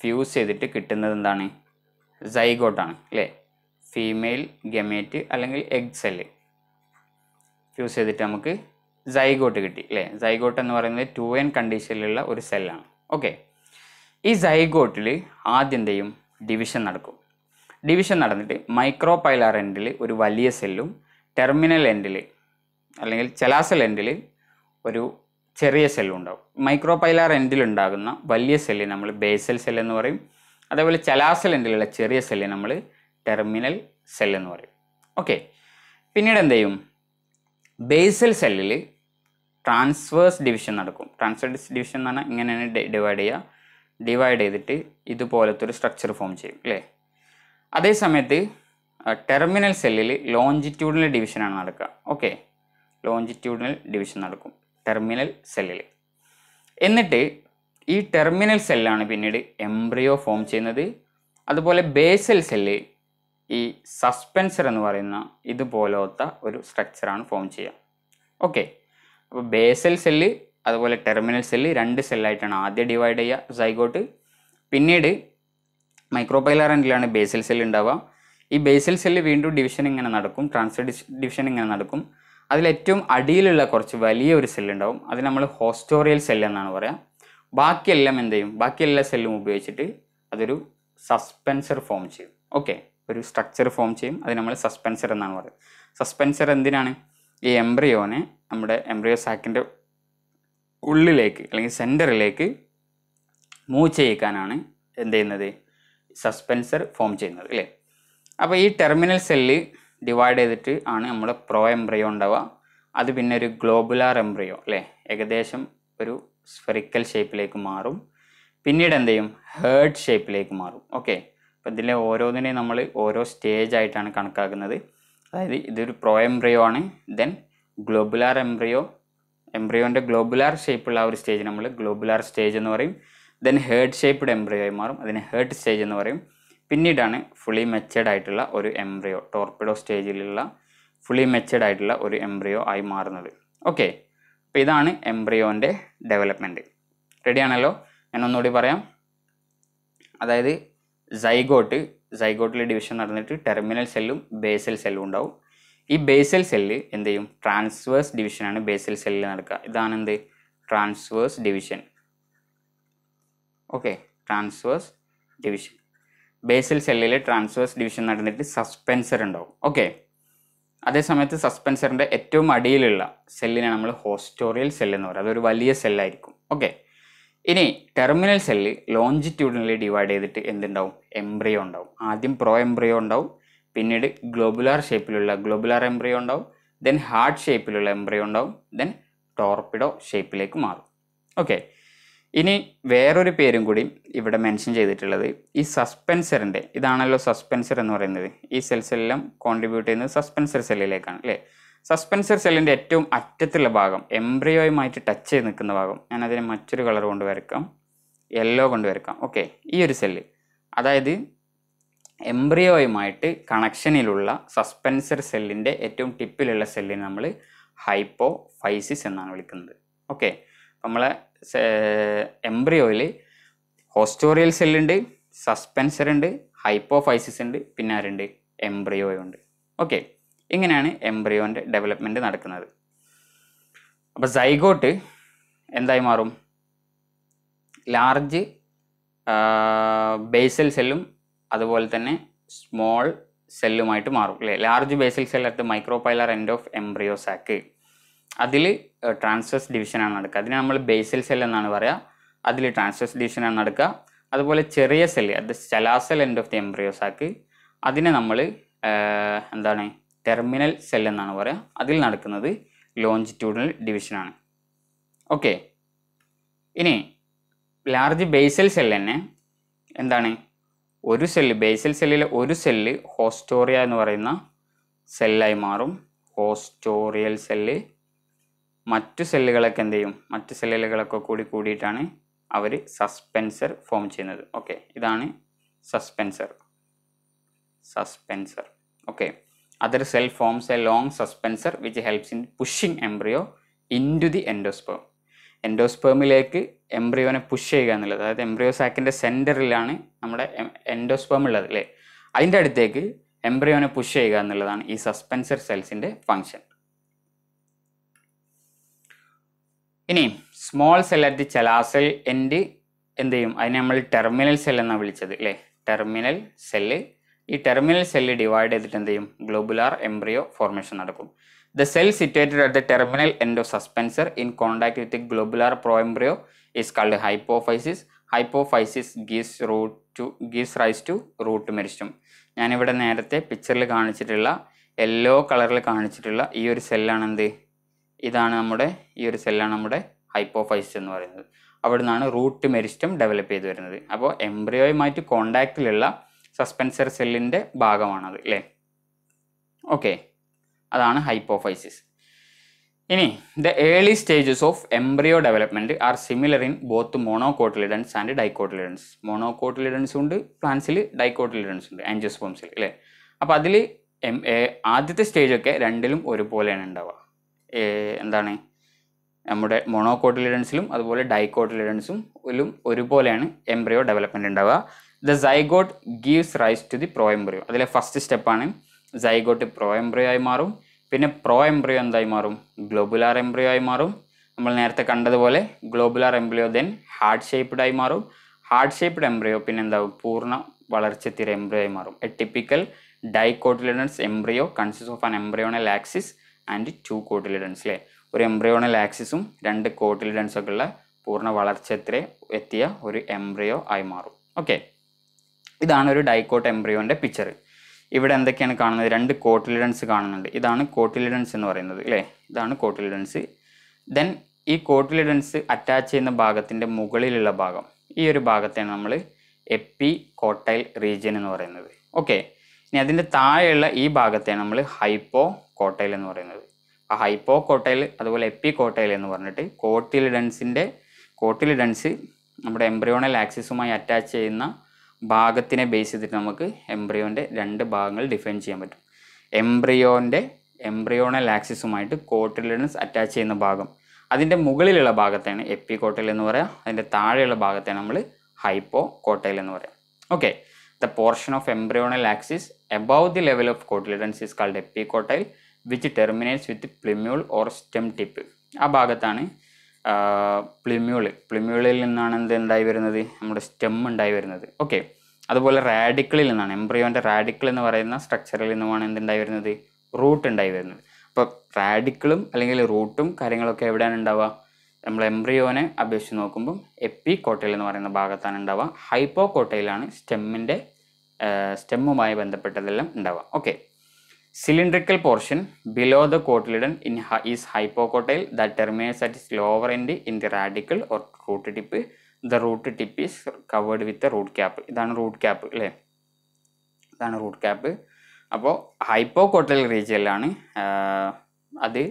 ഫ്യൂസ് ചെയ്തിട്ട് കിട്ടുന്നത് എന്താണ് സൈഗോട്ടാണ് അല്ലേ ഫീമെയിൽ ഗമേറ്റ് അല്ലെങ്കിൽ എഗ് സെല്ല് ഫ്യൂസ് ചെയ്തിട്ട് നമുക്ക് സൈഗോട്ട് കിട്ടി അല്ലേ സൈഗോട്ട് എന്ന് പറയുന്നത് ടു എൻ കണ്ടീഷനിലുള്ള ഒരു സെല്ലാണ് ഓക്കെ ഈ സൈഗോട്ടിൽ ആദ്യം എന്തെയും ഡിവിഷൻ നടക്കും ഡിവിഷൻ നടന്നിട്ട് മൈക്രോ പൈലാർ എൻഡിൽ ഒരു വലിയ സെല്ലും ടെർമിനൽ എൻഡിൽ അല്ലെങ്കിൽ ചെലാസൽ എൻഡിൽ ഒരു ചെറിയ സെല്ലും ഉണ്ടാവും മൈക്രോപൈലാർ എൻഡിലുണ്ടാകുന്ന വലിയ സെല്ല് നമ്മൾ ബേസൽ സെൽ എന്ന് പറയും അതേപോലെ ചലാസൽ എൻഡിലുള്ള ചെറിയ സെല്ല് നമ്മൾ ടെർമിനൽ സെൽ എന്ന് പറയും ഓക്കെ പിന്നീട് എന്ത് ചെയ്യും ബേസൽ സെല്ലിൽ ട്രാൻസ്വേഴ്സ് ഡിവിഷൻ നടക്കും ട്രാൻസ്വേഴ്സ് ഡിവിഷൻ എന്ന് പറഞ്ഞാൽ ഇങ്ങനെയാണ് ഡിവൈഡ് ചെയ്യുക ഡിവൈഡ് ചെയ്തിട്ട് ഇതുപോലത്തെ ഒരു സ്ട്രക്ചർ ഫോം ചെയ്യും അല്ലേ അതേ സമയത്ത് ടെർമിനൽ സെല്ലിൽ ലോഞ്ചിറ്റ്യൂഡിനൽ ഡിവിഷനാണ് നടക്കുക ഓക്കെ ലോഞ്ചിറ്റ്യൂഡിനൽ ഡിവിഷൻ നടക്കും ടെർമിനൽ സെല്ലിൽ എന്നിട്ട് ഈ ടെർമിനൽ സെല്ലാണ് പിന്നീട് എംബ്രിയോ ഫോം ചെയ്യുന്നത് അതുപോലെ ബേസൽ സെല്ല് ഈ സസ്പെൻസർ എന്ന് പറയുന്ന ഇതുപോലത്തെ ഒരു സ്ട്രക്ചറാണ് ഫോം ചെയ്യുക ഓക്കെ അപ്പോൾ ബേസൽ സെല്ല് അതുപോലെ ടെർമിനൽ സെല്ല് രണ്ട് സെല്ലായിട്ടാണ് ആദ്യം ഡിവൈഡ് ചെയ്യുക സൈഗോട്ട് പിന്നീട് മൈക്രോപൈലാറൻറ്റിലാണ് ബേസൽ സെല്ല് ഉണ്ടാവുക ഈ ബേസൽ സെല്ല് വീണ്ടും ഡിവിഷൻ ഇങ്ങനെ നടക്കും ട്രാൻസ്ഫർ ഡിവിഷൻ ഇങ്ങനെ നടക്കും അതിലേറ്റവും അടിയിലുള്ള കുറച്ച് വലിയ ഒരു സെല്ലുണ്ടാവും അത് നമ്മൾ ഹോസ്റ്റോറിയൽ സെല്ല് എന്നാണ് പറയുക ബാക്കിയെല്ലാം എന്ത് ചെയ്യും ബാക്കി എല്ലാ സെല്ലും ഉപയോഗിച്ചിട്ട് അതൊരു സസ്പെൻസർ ഫോം ചെയ്യും ഓക്കെ ഒരു സ്ട്രക്ചർ ഫോം ചെയ്യും അത് നമ്മൾ സസ്പെൻസർ എന്നാണ് പറയുന്നത് സസ്പെൻസർ എന്തിനാണ് ഈ എംബ്രിയോനെ നമ്മുടെ എംബ്രിയോ സാക്കിൻ്റെ ഉള്ളിലേക്ക് അല്ലെങ്കിൽ സെൻറ്ററിലേക്ക് മൂവ് ചെയ്യിക്കാനാണ് എന്ത് ചെയ്യുന്നത് സസ്പെൻസർ ഫോം ചെയ്യുന്നത് അല്ലേ അപ്പോൾ ഈ ടെർമിനൽ സെല്ല് ഡിവൈഡ് ചെയ്തിട്ട് ആണ് നമ്മൾ പ്രോ എംബ്രിയോ ഉണ്ടാവുക അത് പിന്നെ ഒരു ഗ്ലോബുലാർ എംബ്രിയോ അല്ലേ ഏകദേശം ഒരു സ്ഫെറിക്കൽ ഷേപ്പിലേക്ക് മാറും പിന്നീട് എന്ത് ചെയ്യും ഹേർഡ് ഷേപ്പിലേക്ക് മാറും ഓക്കെ അപ്പോൾ ഇതിലെ ഓരോന്നിനെയും നമ്മൾ ഓരോ സ്റ്റേജ് ആയിട്ടാണ് കണക്കാക്കുന്നത് അതായത് ഇതൊരു പ്രോ എംബ്രിയോ ആണ് ദെൻ ഗ്ലോബുലാർ എംബ്രിയോ എംബ്രിയോന്റെ ഗ്ലോബുലാർ ഷേപ്പുള്ള ആ ഒരു സ്റ്റേജ് നമ്മൾ ഗ്ലോബുലാർ സ്റ്റേജ് എന്ന് പറയും ദെൻ ഹേർഡ് ഷേപ്പ്ഡ് ആയി മാറും അതിന് ഹേർഡ് സ്റ്റേജ് എന്ന് പറയും പിന്നീടാണ് ഫുള്ളി മെച്ചേഡ് ആയിട്ടുള്ള ഒരു എംബ്രിയോ ടോർപ്പിഡോ സ്റ്റേജിലുള്ള ഫുള്ളി മെച്ചേഡ് ആയിട്ടുള്ള ഒരു എംബ്രിയോ ആയി മാറുന്നത് ഓക്കെ അപ്പോൾ ഇതാണ് എംബ്രിയോൻ്റെ ഡെവലപ്മെൻറ്റ് റെഡിയാണല്ലോ ഞാൻ ഒന്നുകൂടി പറയാം അതായത് സൈഗോട്ട് സൈഗോട്ടിലെ ഡിവിഷൻ നടന്നിട്ട് ടെർമിനൽ സെല്ലും ബേസൽ സെല്ലും ഉണ്ടാവും ഈ ബേസൽ സെല്ല് എന്ത് ചെയ്യും ട്രാൻസ്വേഴ്സ് ഡിവിഷനാണ് ബേസൽ സെല്ലിൽ നടക്കുക ഇതാണ് എന്ത് transverse division okay transverse division basal സെല്ലിൽ ട്രാൻസ്വേഴ്സ് ഡിവിഷൻ നടന്നിട്ട് സസ്പെൻസർ ഉണ്ടാവും ഓക്കെ അതേസമയത്ത് സസ്പെൻസറിൻ്റെ ഏറ്റവും അടിയിലുള്ള സെല്ലിനെ നമ്മൾ ഹോസ്റ്റോറിയൽ സെല്ല് എന്ന് പറയും അതൊരു വലിയ സെല്ലായിരിക്കും ഓക്കെ ഇനി ടെർമിനൽ സെല്ല് ലോഞ്ചിറ്റ്യൂഡിനലി ഡിവൈഡ് ചെയ്തിട്ട് എന്തുണ്ടാവും എംബ്രിയോ ഉണ്ടാവും ആദ്യം പ്രോ എംബ്രിയോ ഉണ്ടാവും പിന്നീട് ഗ്ലോബുലാർ ഷേപ്പിലുള്ള ഗ്ലോബുലാർ എംബ്രിയോ ഉണ്ടാവും ദെൻ ഹാർട്ട് ഷേപ്പിലുള്ള എംബ്രിയോ ഉണ്ടാവും ദെൻ ടോർപിഡോ ഷേപ്പിലേക്ക് മാറും ഓക്കെ ഇനി വേറൊരു പേരും കൂടി ഇവിടെ മെൻഷൻ ചെയ്തിട്ടുള്ളത് ഈ സസ്പെൻസറിൻ്റെ ഇതാണല്ലോ സസ്പെൻസർ എന്ന് പറയുന്നത് ഈ സെൽസെല്ലാം കോൺട്രിബ്യൂട്ട് ചെയ്യുന്നത് സസ്പെൻസർ സെല്ലിലേക്കാണ് അല്ലേ സസ്പെൻസർ സെല്ലിൻ്റെ ഏറ്റവും അറ്റത്തുള്ള ഭാഗം എംബ്രിയോയുമായിട്ട് ടച്ച് ചെയ്ത് നിൽക്കുന്ന ഭാഗം ഞാൻ അതിനെ മറ്റൊരു കളർ കൊണ്ട് വരക്കാം യെല്ലോ കൊണ്ട് വരക്കാം ഓക്കെ ഈ ഒരു സെല്ല് അതായത് എംബ്രിയോയുമായിട്ട് കണക്ഷനിലുള്ള സസ്പെൻസർ സെല്ലിൻ്റെ ഏറ്റവും ടിപ്പിലുള്ള സെല്ലിനെ നമ്മൾ ഹൈപ്പോ ഫൈസിസ് എന്നാണ് വിളിക്കുന്നത് ഓക്കെ നമ്മളെ എംബ്രിയോയിൽ ഹോസ്റ്റോറിയൽ സെല്ലുണ്ട് സസ്പെൻസർ ഉണ്ട് ഹൈപ്പോഫൈസിസ് ഉണ്ട് പിന്നെ ആരുണ്ട് എംബ്രിയോ ഉണ്ട് ഓക്കെ ഇങ്ങനെയാണ് എംബ്രിയോൻ്റെ ഡെവലപ്മെൻറ്റ് നടക്കുന്നത് അപ്പോൾ സൈഗോട്ട് എന്തായി മാറും ലാർജ് ബേസൽ സെല്ലും അതുപോലെ തന്നെ സ്മോൾ സെല്ലുമായിട്ട് മാറും അല്ലേ large basal cell micropylar end of embryo sac അതിൽ ട്രാൻസ്വേഴ്സ് ഡിവിഷനാണ് നടക്കുക അതിനെ നമ്മൾ ബേസിൽ സെൽ എന്നാണ് പറയുക അതിൽ ട്രാൻസ്വേഴ്സ് ഡിവിഷനാണ് നടക്കുക അതുപോലെ ചെറിയ സെല് അത് chalazal end of the embryos ആക്കി അതിനെ നമ്മൾ എന്താണ് ടെർമിനൽ സെൽ എന്നാണ് പറയുക അതിൽ നടക്കുന്നത് ലോഞ്ചിറ്റ്യൂഡിനൽ ഡിവിഷനാണ് ഓക്കെ ഇനി ലാർജ് ബേസൽ സെൽ തന്നെ എന്താണ് ഒരു സെല്ല് ബേസൽ സെല്ലിലെ ഒരു സെല്ല് ഹോസ്റ്റോറിയ എന്ന് പറയുന്ന സെല്ലായി മാറും ഹോസ്റ്റോറിയൽ സെല്ല് മറ്റു സെല്ലുകളൊക്കെ എന്ത് ചെയ്യും മറ്റു സെല്ലുകളൊക്കെ കൂടി കൂടിയിട്ടാണ് അവർ സസ്പെൻസർ ഫോം ചെയ്യുന്നത് ഓക്കെ ഇതാണ് suspensor suspensor okay other cell forms a long suspensor which helps in pushing embryo into the endosperm എൻഡോസ്പേമിലേക്ക് എംബ്രിയോനെ പുഷ് ചെയ്യുക എന്നുള്ളത് അതായത് എംബ്രിയോ സാക്കിൻ്റെ സെൻറ്ററിലാണ് നമ്മുടെ എൻഡോസ്പേം ഉള്ളത് അല്ലേ അതിൻ്റെ അടുത്തേക്ക് എംബ്രിയോനെ പുഷ് ചെയ്യുക എന്നുള്ളതാണ് ഈ സസ്പെൻസർ സെൽസിൻ്റെ ഫങ്ഷൻ ഇനി small cell at the chalazal end എന്ത് ചെയ്യും അതിനെ നമ്മൾ ടെർമിനൽ സെൽ എന്നാണ് വിളിച്ചത് അല്ലേ ടെർമിനൽ സെല്ല് ഈ ടെർമിനൽ സെല്ല് ഡിവൈഡ് ചെയ്തിട്ട് എന്ത് ചെയ്യും ഗ്ലോബുലാർ എംബ്രിയോ ഫോർമേഷൻ നടക്കും the cell situated at the terminal end of suspensor in contact with globular pro embryo is called hypophysis hypophysis gives root to gives rise to root meristem ഞാനിവിടെ നേരത്തെ പിക്ചറിൽ കാണിച്ചിട്ടുള്ള yellow കളറിൽ കാണിച്ചിട്ടുള്ള ഈ ഒരു സെല്ലാണ് എന്ത് ഇതാണ് നമ്മുടെ ഈ ഒരു സെല്ലാണ് നമ്മുടെ ഹൈപ്പോഫൈസ് എന്ന് പറയുന്നത് അവിടെ നിന്നാണ് റൂട്ട് മെരിസ്റ്റം ഡെവലപ്പ് ചെയ്ത് വരുന്നത് അപ്പോൾ എംബ്രിയോയുമായിട്ട് കോണ്ടാക്റ്റിലുള്ള സസ്പെൻസർ സെല്ലിൻ്റെ ഭാഗമാണത് അല്ലേ ഓക്കെ അതാണ് ഹൈപ്പോഫൈസിസ് ഇനി the early stages of embryo development are similar in both monocotyledons and dicotyledons monocotyledons ഉണ്ട് പ്ലാന്റ്സിൽ ഡൈക്കോട്ടിലിഡൻസ് ഉണ്ട് ആൻജോസ്പോംസിൽ അല്ലേ അപ്പോൾ അതിൽ ആദ്യത്തെ സ്റ്റേജൊക്കെ രണ്ടിലും ഒരുപോലെയാണ് ഉണ്ടാവുക എന്താണ് നമ്മുടെ മൊണോകോട്ടിലിഡൻസിലും അതുപോലെ ഡൈക്കോട്ടിലിഡൻസും ഒരുപോലെയാണ് എംബ്രിയോ ഡെവലപ്മെൻറ്റ് ഉണ്ടാവുക the zygote gives rise to the pro embryo അതിലെ ഫസ്റ്റ് സ്റ്റെപ്പാണ് സൈഗോട്ട് പ്രോ എംബ്രിയോ ആയി മാറും പിന്നെ പ്രോ എംബ്രിയോ എന്തായി മാറും ഗ്ലോബുലാർ എംബ്രിയോ ആയി മാറും നമ്മൾ നേരത്തെ കണ്ടതുപോലെ globular embryo then heart shaped ആയി മാറും ഹാർഡ് ഷേപ്പ്ഡ് എംബ്രിയോ പിന്നെ എന്താവും പൂർണ്ണ തിര എംബ്രിയോ ആയി മാറും a typical dicotyledons embryo consist of an embryonal axis and two cotyledons അല്ലേ ഒരു എംബ്രയോണൽ ആക്സിസും രണ്ട് കോട്ടിലിഡൻസ് ഒക്കെ ഉള്ള പൂർണ്ണ എത്ര എത്തിയ ഒരു എംബ്രിയോ ആയി മാറും ഓക്കെ ഇതാണ് ഒരു ഡൈക്കോട്ട് എംബ്രയോൻ്റെ പിക്ചർ ഇവിടെ എന്തൊക്കെയാണ് കാണുന്നത് രണ്ട് കോട്ടിലിഡൻസ് കാണുന്നുണ്ട് ഇതാണ് കോട്ടിലിഡൻസ് എന്ന് പറയുന്നത് അല്ലേ ഇതാണ് കോട്ടിലിഡൻസ് ദെൻ ഈ കോട്ടിലിഡൻസ് അറ്റാച്ച് ചെയ്യുന്ന ഭാഗത്തിൻ്റെ മുകളിലുള്ള ഭാഗം ഈ ഒരു ഭാഗത്തെയാണ് നമ്മൾ എപ്പി കോട്ടൈൽ റീജിയൻ എന്ന് പറയുന്നത് ഓക്കെ ഇനി അതിൻ്റെ താഴെയുള്ള ഈ ഭാഗത്തെയാണ് നമ്മൾ ഹൈപ്പോ കോട്ടയിൽ എന്ന് പറയുന്നത് ആ ഹൈപ്പോ കോട്ടയിൽ അതുപോലെ എപ്പി കോട്ടയിൽ എന്ന് പറഞ്ഞിട്ട് കോട്ടിലിഡൻസിൻ്റെ കോട്ടിലിഡൻസ് നമ്മുടെ എംബ്രിയോണൽ ആക്സിസുമായി അറ്റാച്ച് ചെയ്യുന്ന ഭാഗത്തിനെ ബേസ് ചെയ്തിട്ട് നമുക്ക് എംബ്രിയോൻ്റെ രണ്ട് ഭാഗങ്ങൾ ഡിഫൈൻ ചെയ്യാൻ പറ്റും എംബ്രിയോൻ്റെ എംബ്രിയോണൽ ആക്സിസുമായിട്ട് കോട്ടിലിഡൻസ് അറ്റാച്ച് ചെയ്യുന്ന ഭാഗം അതിൻ്റെ മുകളിലുള്ള ഭാഗത്തെയാണ് എപ്പി കോട്ടയിൽ എന്ന് പറയുക അതിൻ്റെ താഴെയുള്ള ഭാഗത്തെയാണ് നമ്മൾ ഹൈപ്പോ കോട്ടയിൽ എന്ന് പറയാം okay the portion of embryonal axis Above the level of cotyledons is called epicotyle which terminates with plumule or stem tip ആ ഭാഗത്താണ് പ്ലിമ്യൂൾ പ്ലിമ്യൂളിൽ നിന്നാണ് എന്ത് ഉണ്ടായി വരുന്നത് നമ്മുടെ സ്റ്റെം ഉണ്ടായി വരുന്നത് ഓക്കെ അതുപോലെ റാഡിക്കിളിൽ നിന്നാണ് എംബ്രിയോൻ്റെ റാഡിക്കൽ എന്ന് പറയുന്ന സ്ട്രക്ചറിൽ നിന്നുമാണ് എന്തുണ്ടായി വരുന്നത് റൂട്ട് ഉണ്ടായി വരുന്നത് അപ്പോൾ റാഡിക്കിളും അല്ലെങ്കിൽ റൂട്ടും കാര്യങ്ങളൊക്കെ എവിടെയാണ് ഉണ്ടാവുക നമ്മൾ എംബ്രിയോനെ അപേക്ഷിച്ച് നോക്കുമ്പം എപ്പി കോട്ടയിൽ എന്ന് പറയുന്ന ഭാഗത്താണ് ഉണ്ടാവുക ഹൈപ്പോ കോട്ടയിലാണ് സ്റ്റെമ്മിൻ്റെ സ്റ്റെമ്മുമായി ബന്ധപ്പെട്ടതെല്ലാം ഉണ്ടാവാം okay cylindrical portion below the cotyledon in is hypocotyl the terminus at is lower end in the radicle or root tip the root tip is covered with root cap ഇതാണ് root cap അല്ലേ ഇതാണ് root cap അപ്പോൾ ഹൈപ്പോകോട്ടൽ റീജിയനിലാണ് അത്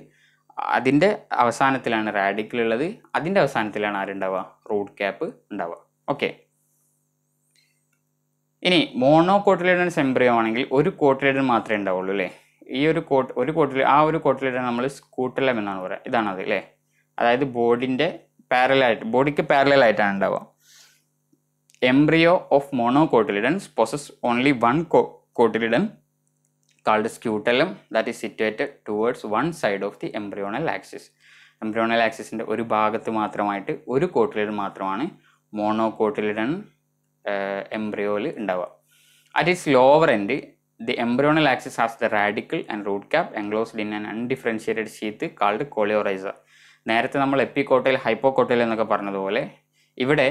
അതിൻ്റെ അവസാനത്തിലാണ് radicle ഉള്ളത് അതിൻ്റെ അവസാനത്തിലാണ് ആരുണ്ടാവുക റൂട്ട് ക്യാപ്പ് ഉണ്ടാവുക ഓക്കെ ഇനി മോണോ കോട്ടിലേഡൻസ് എംബ്രിയോ ആണെങ്കിൽ ഒരു കോട്ടിലേഡൻ മാത്രമേ ഉണ്ടാവുള്ളൂ അല്ലേ ഈ ഒരു കോട്ട് ഒരു കോട്ടിൽ ആ ഒരു കോട്ടിലേഡൻ നമ്മൾ സ്കൂട്ടലം എന്നാണ് പറയുക ഇതാണത് അല്ലേ അതായത് ബോഡിൻ്റെ പാരലായിട്ട് ബോഡിക്ക് പാരലായിട്ടാണ് ഉണ്ടാവുക embryo of monocotyledons possess only one co cotyledon called scutellum that is situated towards one side of the embryonal axis embryonal ആക്സിസിൻ്റെ ഒരു ഭാഗത്ത് മാത്രമായിട്ട് ഒരു കോട്ടിലിഡൻ മാത്രമാണ് മോണോ കോട്ടിലിഡൻ എംബ്രിയോയിൽ ഉണ്ടാവുക at its lower end the embryonal axis has the radicle and root cap enclosed in an undifferentiated sheath called coleorhiza നേരത്തെ നമ്മൾ എപ്പിക്കോട്ടയിൽ ഹൈപ്പോക്കോട്ടയിൽ എന്നൊക്കെ പറഞ്ഞതുപോലെ ഇവിടെ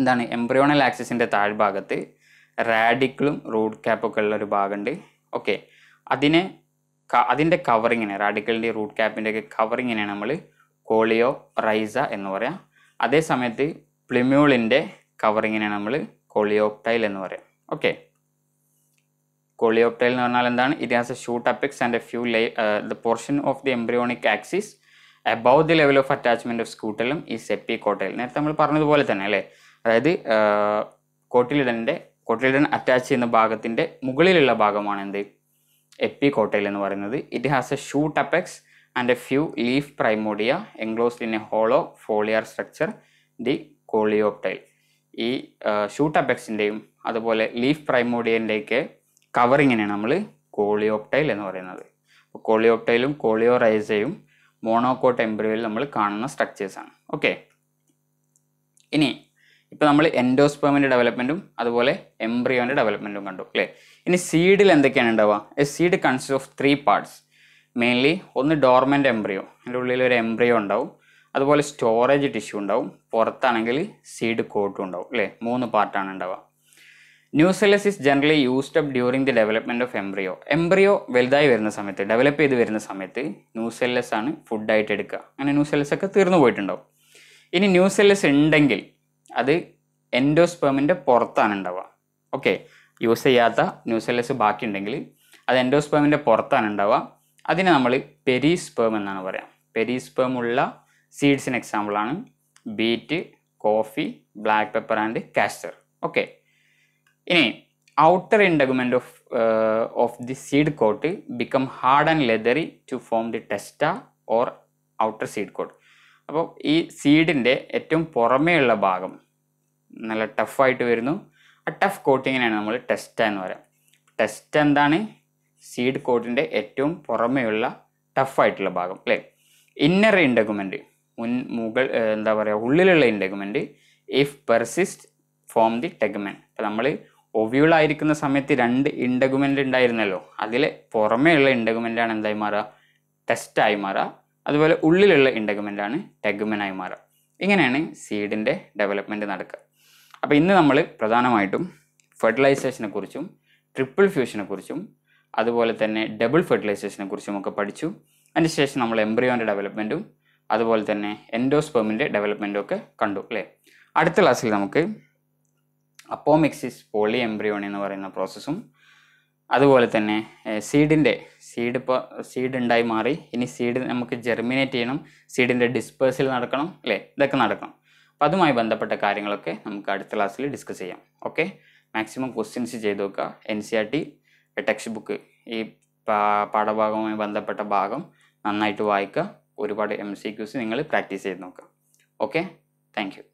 എന്താണ് എംബ്രിയോണൽ ആക്സിസിൻ്റെ താഴ്ഭാഗത്ത് റാഡിക്കിളും റൂട്ട് ക്യാപ്പൊക്കെ ഉള്ള ഒരു ഭാഗമുണ്ട് ഓക്കെ അതിനെ അതിൻ്റെ കവറിങ്ങിനെ റാഡിക്കലിൻ്റെ റൂട്ട് ക്യാപ്പിൻ്റെയൊക്കെ കവറിങ്ങിനെ നമ്മൾ കോളിയോ റൈസ എന്ന് പറയാം അതേ സമയത്ത് പ്ലിമ്യൂളിൻ്റെ കവറിങ്ങിനെ നമ്മൾ കൊളിയോപ്റ്റൈൽ എന്ന് പറയാം ഓക്കെ കൊളിയോപ്റ്റൈൽ എന്ന് പറഞ്ഞാൽ എന്താണ് it has a shoot apex and a few lie the portion of the embryonic axis above the level of attachment of scutellum is സെപ്പി കോട്ടയിൽ നേരത്തെ നമ്മൾ പറഞ്ഞതുപോലെ തന്നെ അല്ലേ അതായത് കോട്ടിലിടൻ്റെ കോട്ടിലിടൻ അറ്റാച്ച് ചെയ്യുന്ന ഭാഗത്തിൻ്റെ മുകളിലുള്ള ഭാഗമാണ് എന്ത് എപ്പി കോട്ടയിൽ എന്ന് പറയുന്നത് it has a shoot apex and a few leaf primordia enclosed in a hollow foliar structure the coleoptile ഈ ഷൂട്ട് അപെക്സിൻ്റെയും അതുപോലെ ലീഫ് പ്രൈമോഡിയൻ്റെയൊക്കെ കവറിങ്ങിനെയാണ് നമ്മൾ കോളിയോപ്റ്റൈൽ എന്ന് പറയുന്നത് അപ്പോൾ കോളിയോപ്റ്റൈലും കോളിയോറൈസയും മോണോകോട്ട് എംബ്രിയോയിൽ നമ്മൾ കാണുന്ന സ്ട്രക്ചേഴ്സാണ് ഓക്കെ ഇനി ഇപ്പോൾ നമ്മൾ എൻഡോസ്പേമിൻ്റെ ഡെവലപ്മെൻറ്റും അതുപോലെ എംബ്രിയോൻ്റെ ഡെവലപ്മെൻറ്റും കണ്ടു അല്ലേ ഇനി സീഡിൽ എന്തൊക്കെയാണ് ഉണ്ടാവുക a seed consist of three parts mainly ഒന്ന് ഡോർമെൻ്റ് എംബ്രിയോ അതിൻ്റെ ഉള്ളിൽ ഒരു എംബ്രിയോ ഉണ്ടാവും അതുപോലെ സ്റ്റോറേജ് ടിഷ്യൂ ഉണ്ടാവും പുറത്താണെങ്കിൽ സീഡ് കോട്ടും ഉണ്ടാവും അല്ലേ മൂന്ന് പാർട്ടാണ് ഉണ്ടാവുക nucellus is generally used up during the development of embryo embryo വലുതായി വരുന്ന സമയത്ത് ഡെവലപ്പ് ചെയ്ത് വരുന്ന സമയത്ത് ന്യൂസെല്ലസ് ആണ് ഫുഡായിട്ട് എടുക്കുക അങ്ങനെ ന്യൂസെല്ലസ് ഒക്കെ തീർന്നു പോയിട്ടുണ്ടാവും ഇനി ന്യൂസെല്ലസ് ഉണ്ടെങ്കിൽ അത് എൻഡോസ്പേമിൻ്റെ പുറത്താണ് ഉണ്ടാവുക ഓക്കെ യൂസ് ചെയ്യാത്ത ന്യൂസെല്ലസ് ബാക്കി ഉണ്ടെങ്കിൽ അത് എൻഡോസ്പേമിൻ്റെ പുറത്താണ് ഉണ്ടാവുക അതിനെ നമ്മൾ പെരീസ്പേം എന്നാണ് പറയാം പെരീസ്പേം ഉള്ള സീഡ്സിന് എക്സാമ്പിളാണ് beet coffee black pepper and castor okay ഇനി outer integument of of the seed coat become hard and leathery to form the testa or outer seed coat അപ്പോൾ ഈ സീഡിൻ്റെ ഏറ്റവും പുറമേ ഉള്ള ഭാഗം നല്ല ടഫായിട്ട് വരുന്നു ആ ടഫ് കോട്ടിങ്ങിനാണ് നമ്മൾ ടെസ്റ്റ എന്ന് പറയാം ടെസ്റ്റ എന്താണ് സീഡ് കോട്ടിൻ്റെ ഏറ്റവും പുറമേയുള്ള ടഫായിട്ടുള്ള ഭാഗം അല്ലേ ഇന്നർ ഇൻഡഗുമെൻറ്റ് മുൻ മുകൾ എന്താ പറയുക ഉള്ളിലുള്ള integument if persist form the tegmen അപ്പം നമ്മൾ ഒവ്യൂളായിരിക്കുന്ന സമയത്ത് രണ്ട് ഇൻഡഗ്മെൻ്റ് ഉണ്ടായിരുന്നല്ലോ അതിൽ ഉള്ള ഇൻഡഗ്മെൻ്റാണ് എന്തായി മാറുക ടെസ്റ്റായി മാറുക അതുപോലെ ഉള്ളിലുള്ള ഇൻഡഗ്മെൻ്റാണ് ടെഗ്മെനായി മാറുക ഇങ്ങനെയാണ് സീഡിൻ്റെ ഡെവലപ്മെൻറ്റ് നടക്കുക അപ്പോൾ ഇന്ന് നമ്മൾ പ്രധാനമായിട്ടും ഫെർട്ടിലൈസേഷനെ കുറിച്ചും ട്രിപ്പിൾ ഫ്യൂഷനെ കുറിച്ചും അതുപോലെ തന്നെ ഡബിൾ ഫെർട്ടിലൈസേഷനെ കുറിച്ചും ഒക്കെ പഠിച്ചു അതിനുശേഷം നമ്മൾ എംബ്രിയോൻ്റെ ഡെവലപ്മെൻറ്റും അതുപോലെ തന്നെ എൻഡോസ്പെർമിൻ്റെ ഡെവലപ്മെൻറ്റും ഒക്കെ കണ്ടു അല്ലേ അടുത്ത ക്ലാസ്സിൽ നമുക്ക് അപ്പോമിക്സിസ് പോളി എംബ്രിയോൺ എന്ന് പറയുന്ന പ്രോസസ്സും അതുപോലെ തന്നെ സീഡിൻ്റെ സീഡ് ഇപ്പോൾ സീഡ് ഉണ്ടായി മാറി ഇനി സീഡ് നമുക്ക് ജെർമിനേറ്റ് ചെയ്യണം സീഡിൻ്റെ ഡിസ്പേഴ്സിൽ നടക്കണം അല്ലേ ഇതൊക്കെ നടക്കണം അപ്പം അതുമായി ബന്ധപ്പെട്ട കാര്യങ്ങളൊക്കെ നമുക്ക് അടുത്ത ക്ലാസ്സിൽ ഡിസ്കസ് ചെയ്യാം ഓക്കെ മാക്സിമം ക്വസ്റ്റ്യൻസ് ചെയ്ത് നോക്കുക N C R T text book ഈ പാഠഭാഗവുമായി ബന്ധപ്പെട്ട ഭാഗം നന്നായിട്ട് വായിക്കുക ഒരുപാട് എം സി ക്യൂസ് നിങ്ങൾ പ്രാക്ടീസ് ചെയ്ത് നോക്കുക ഓക്കെ താങ്ക്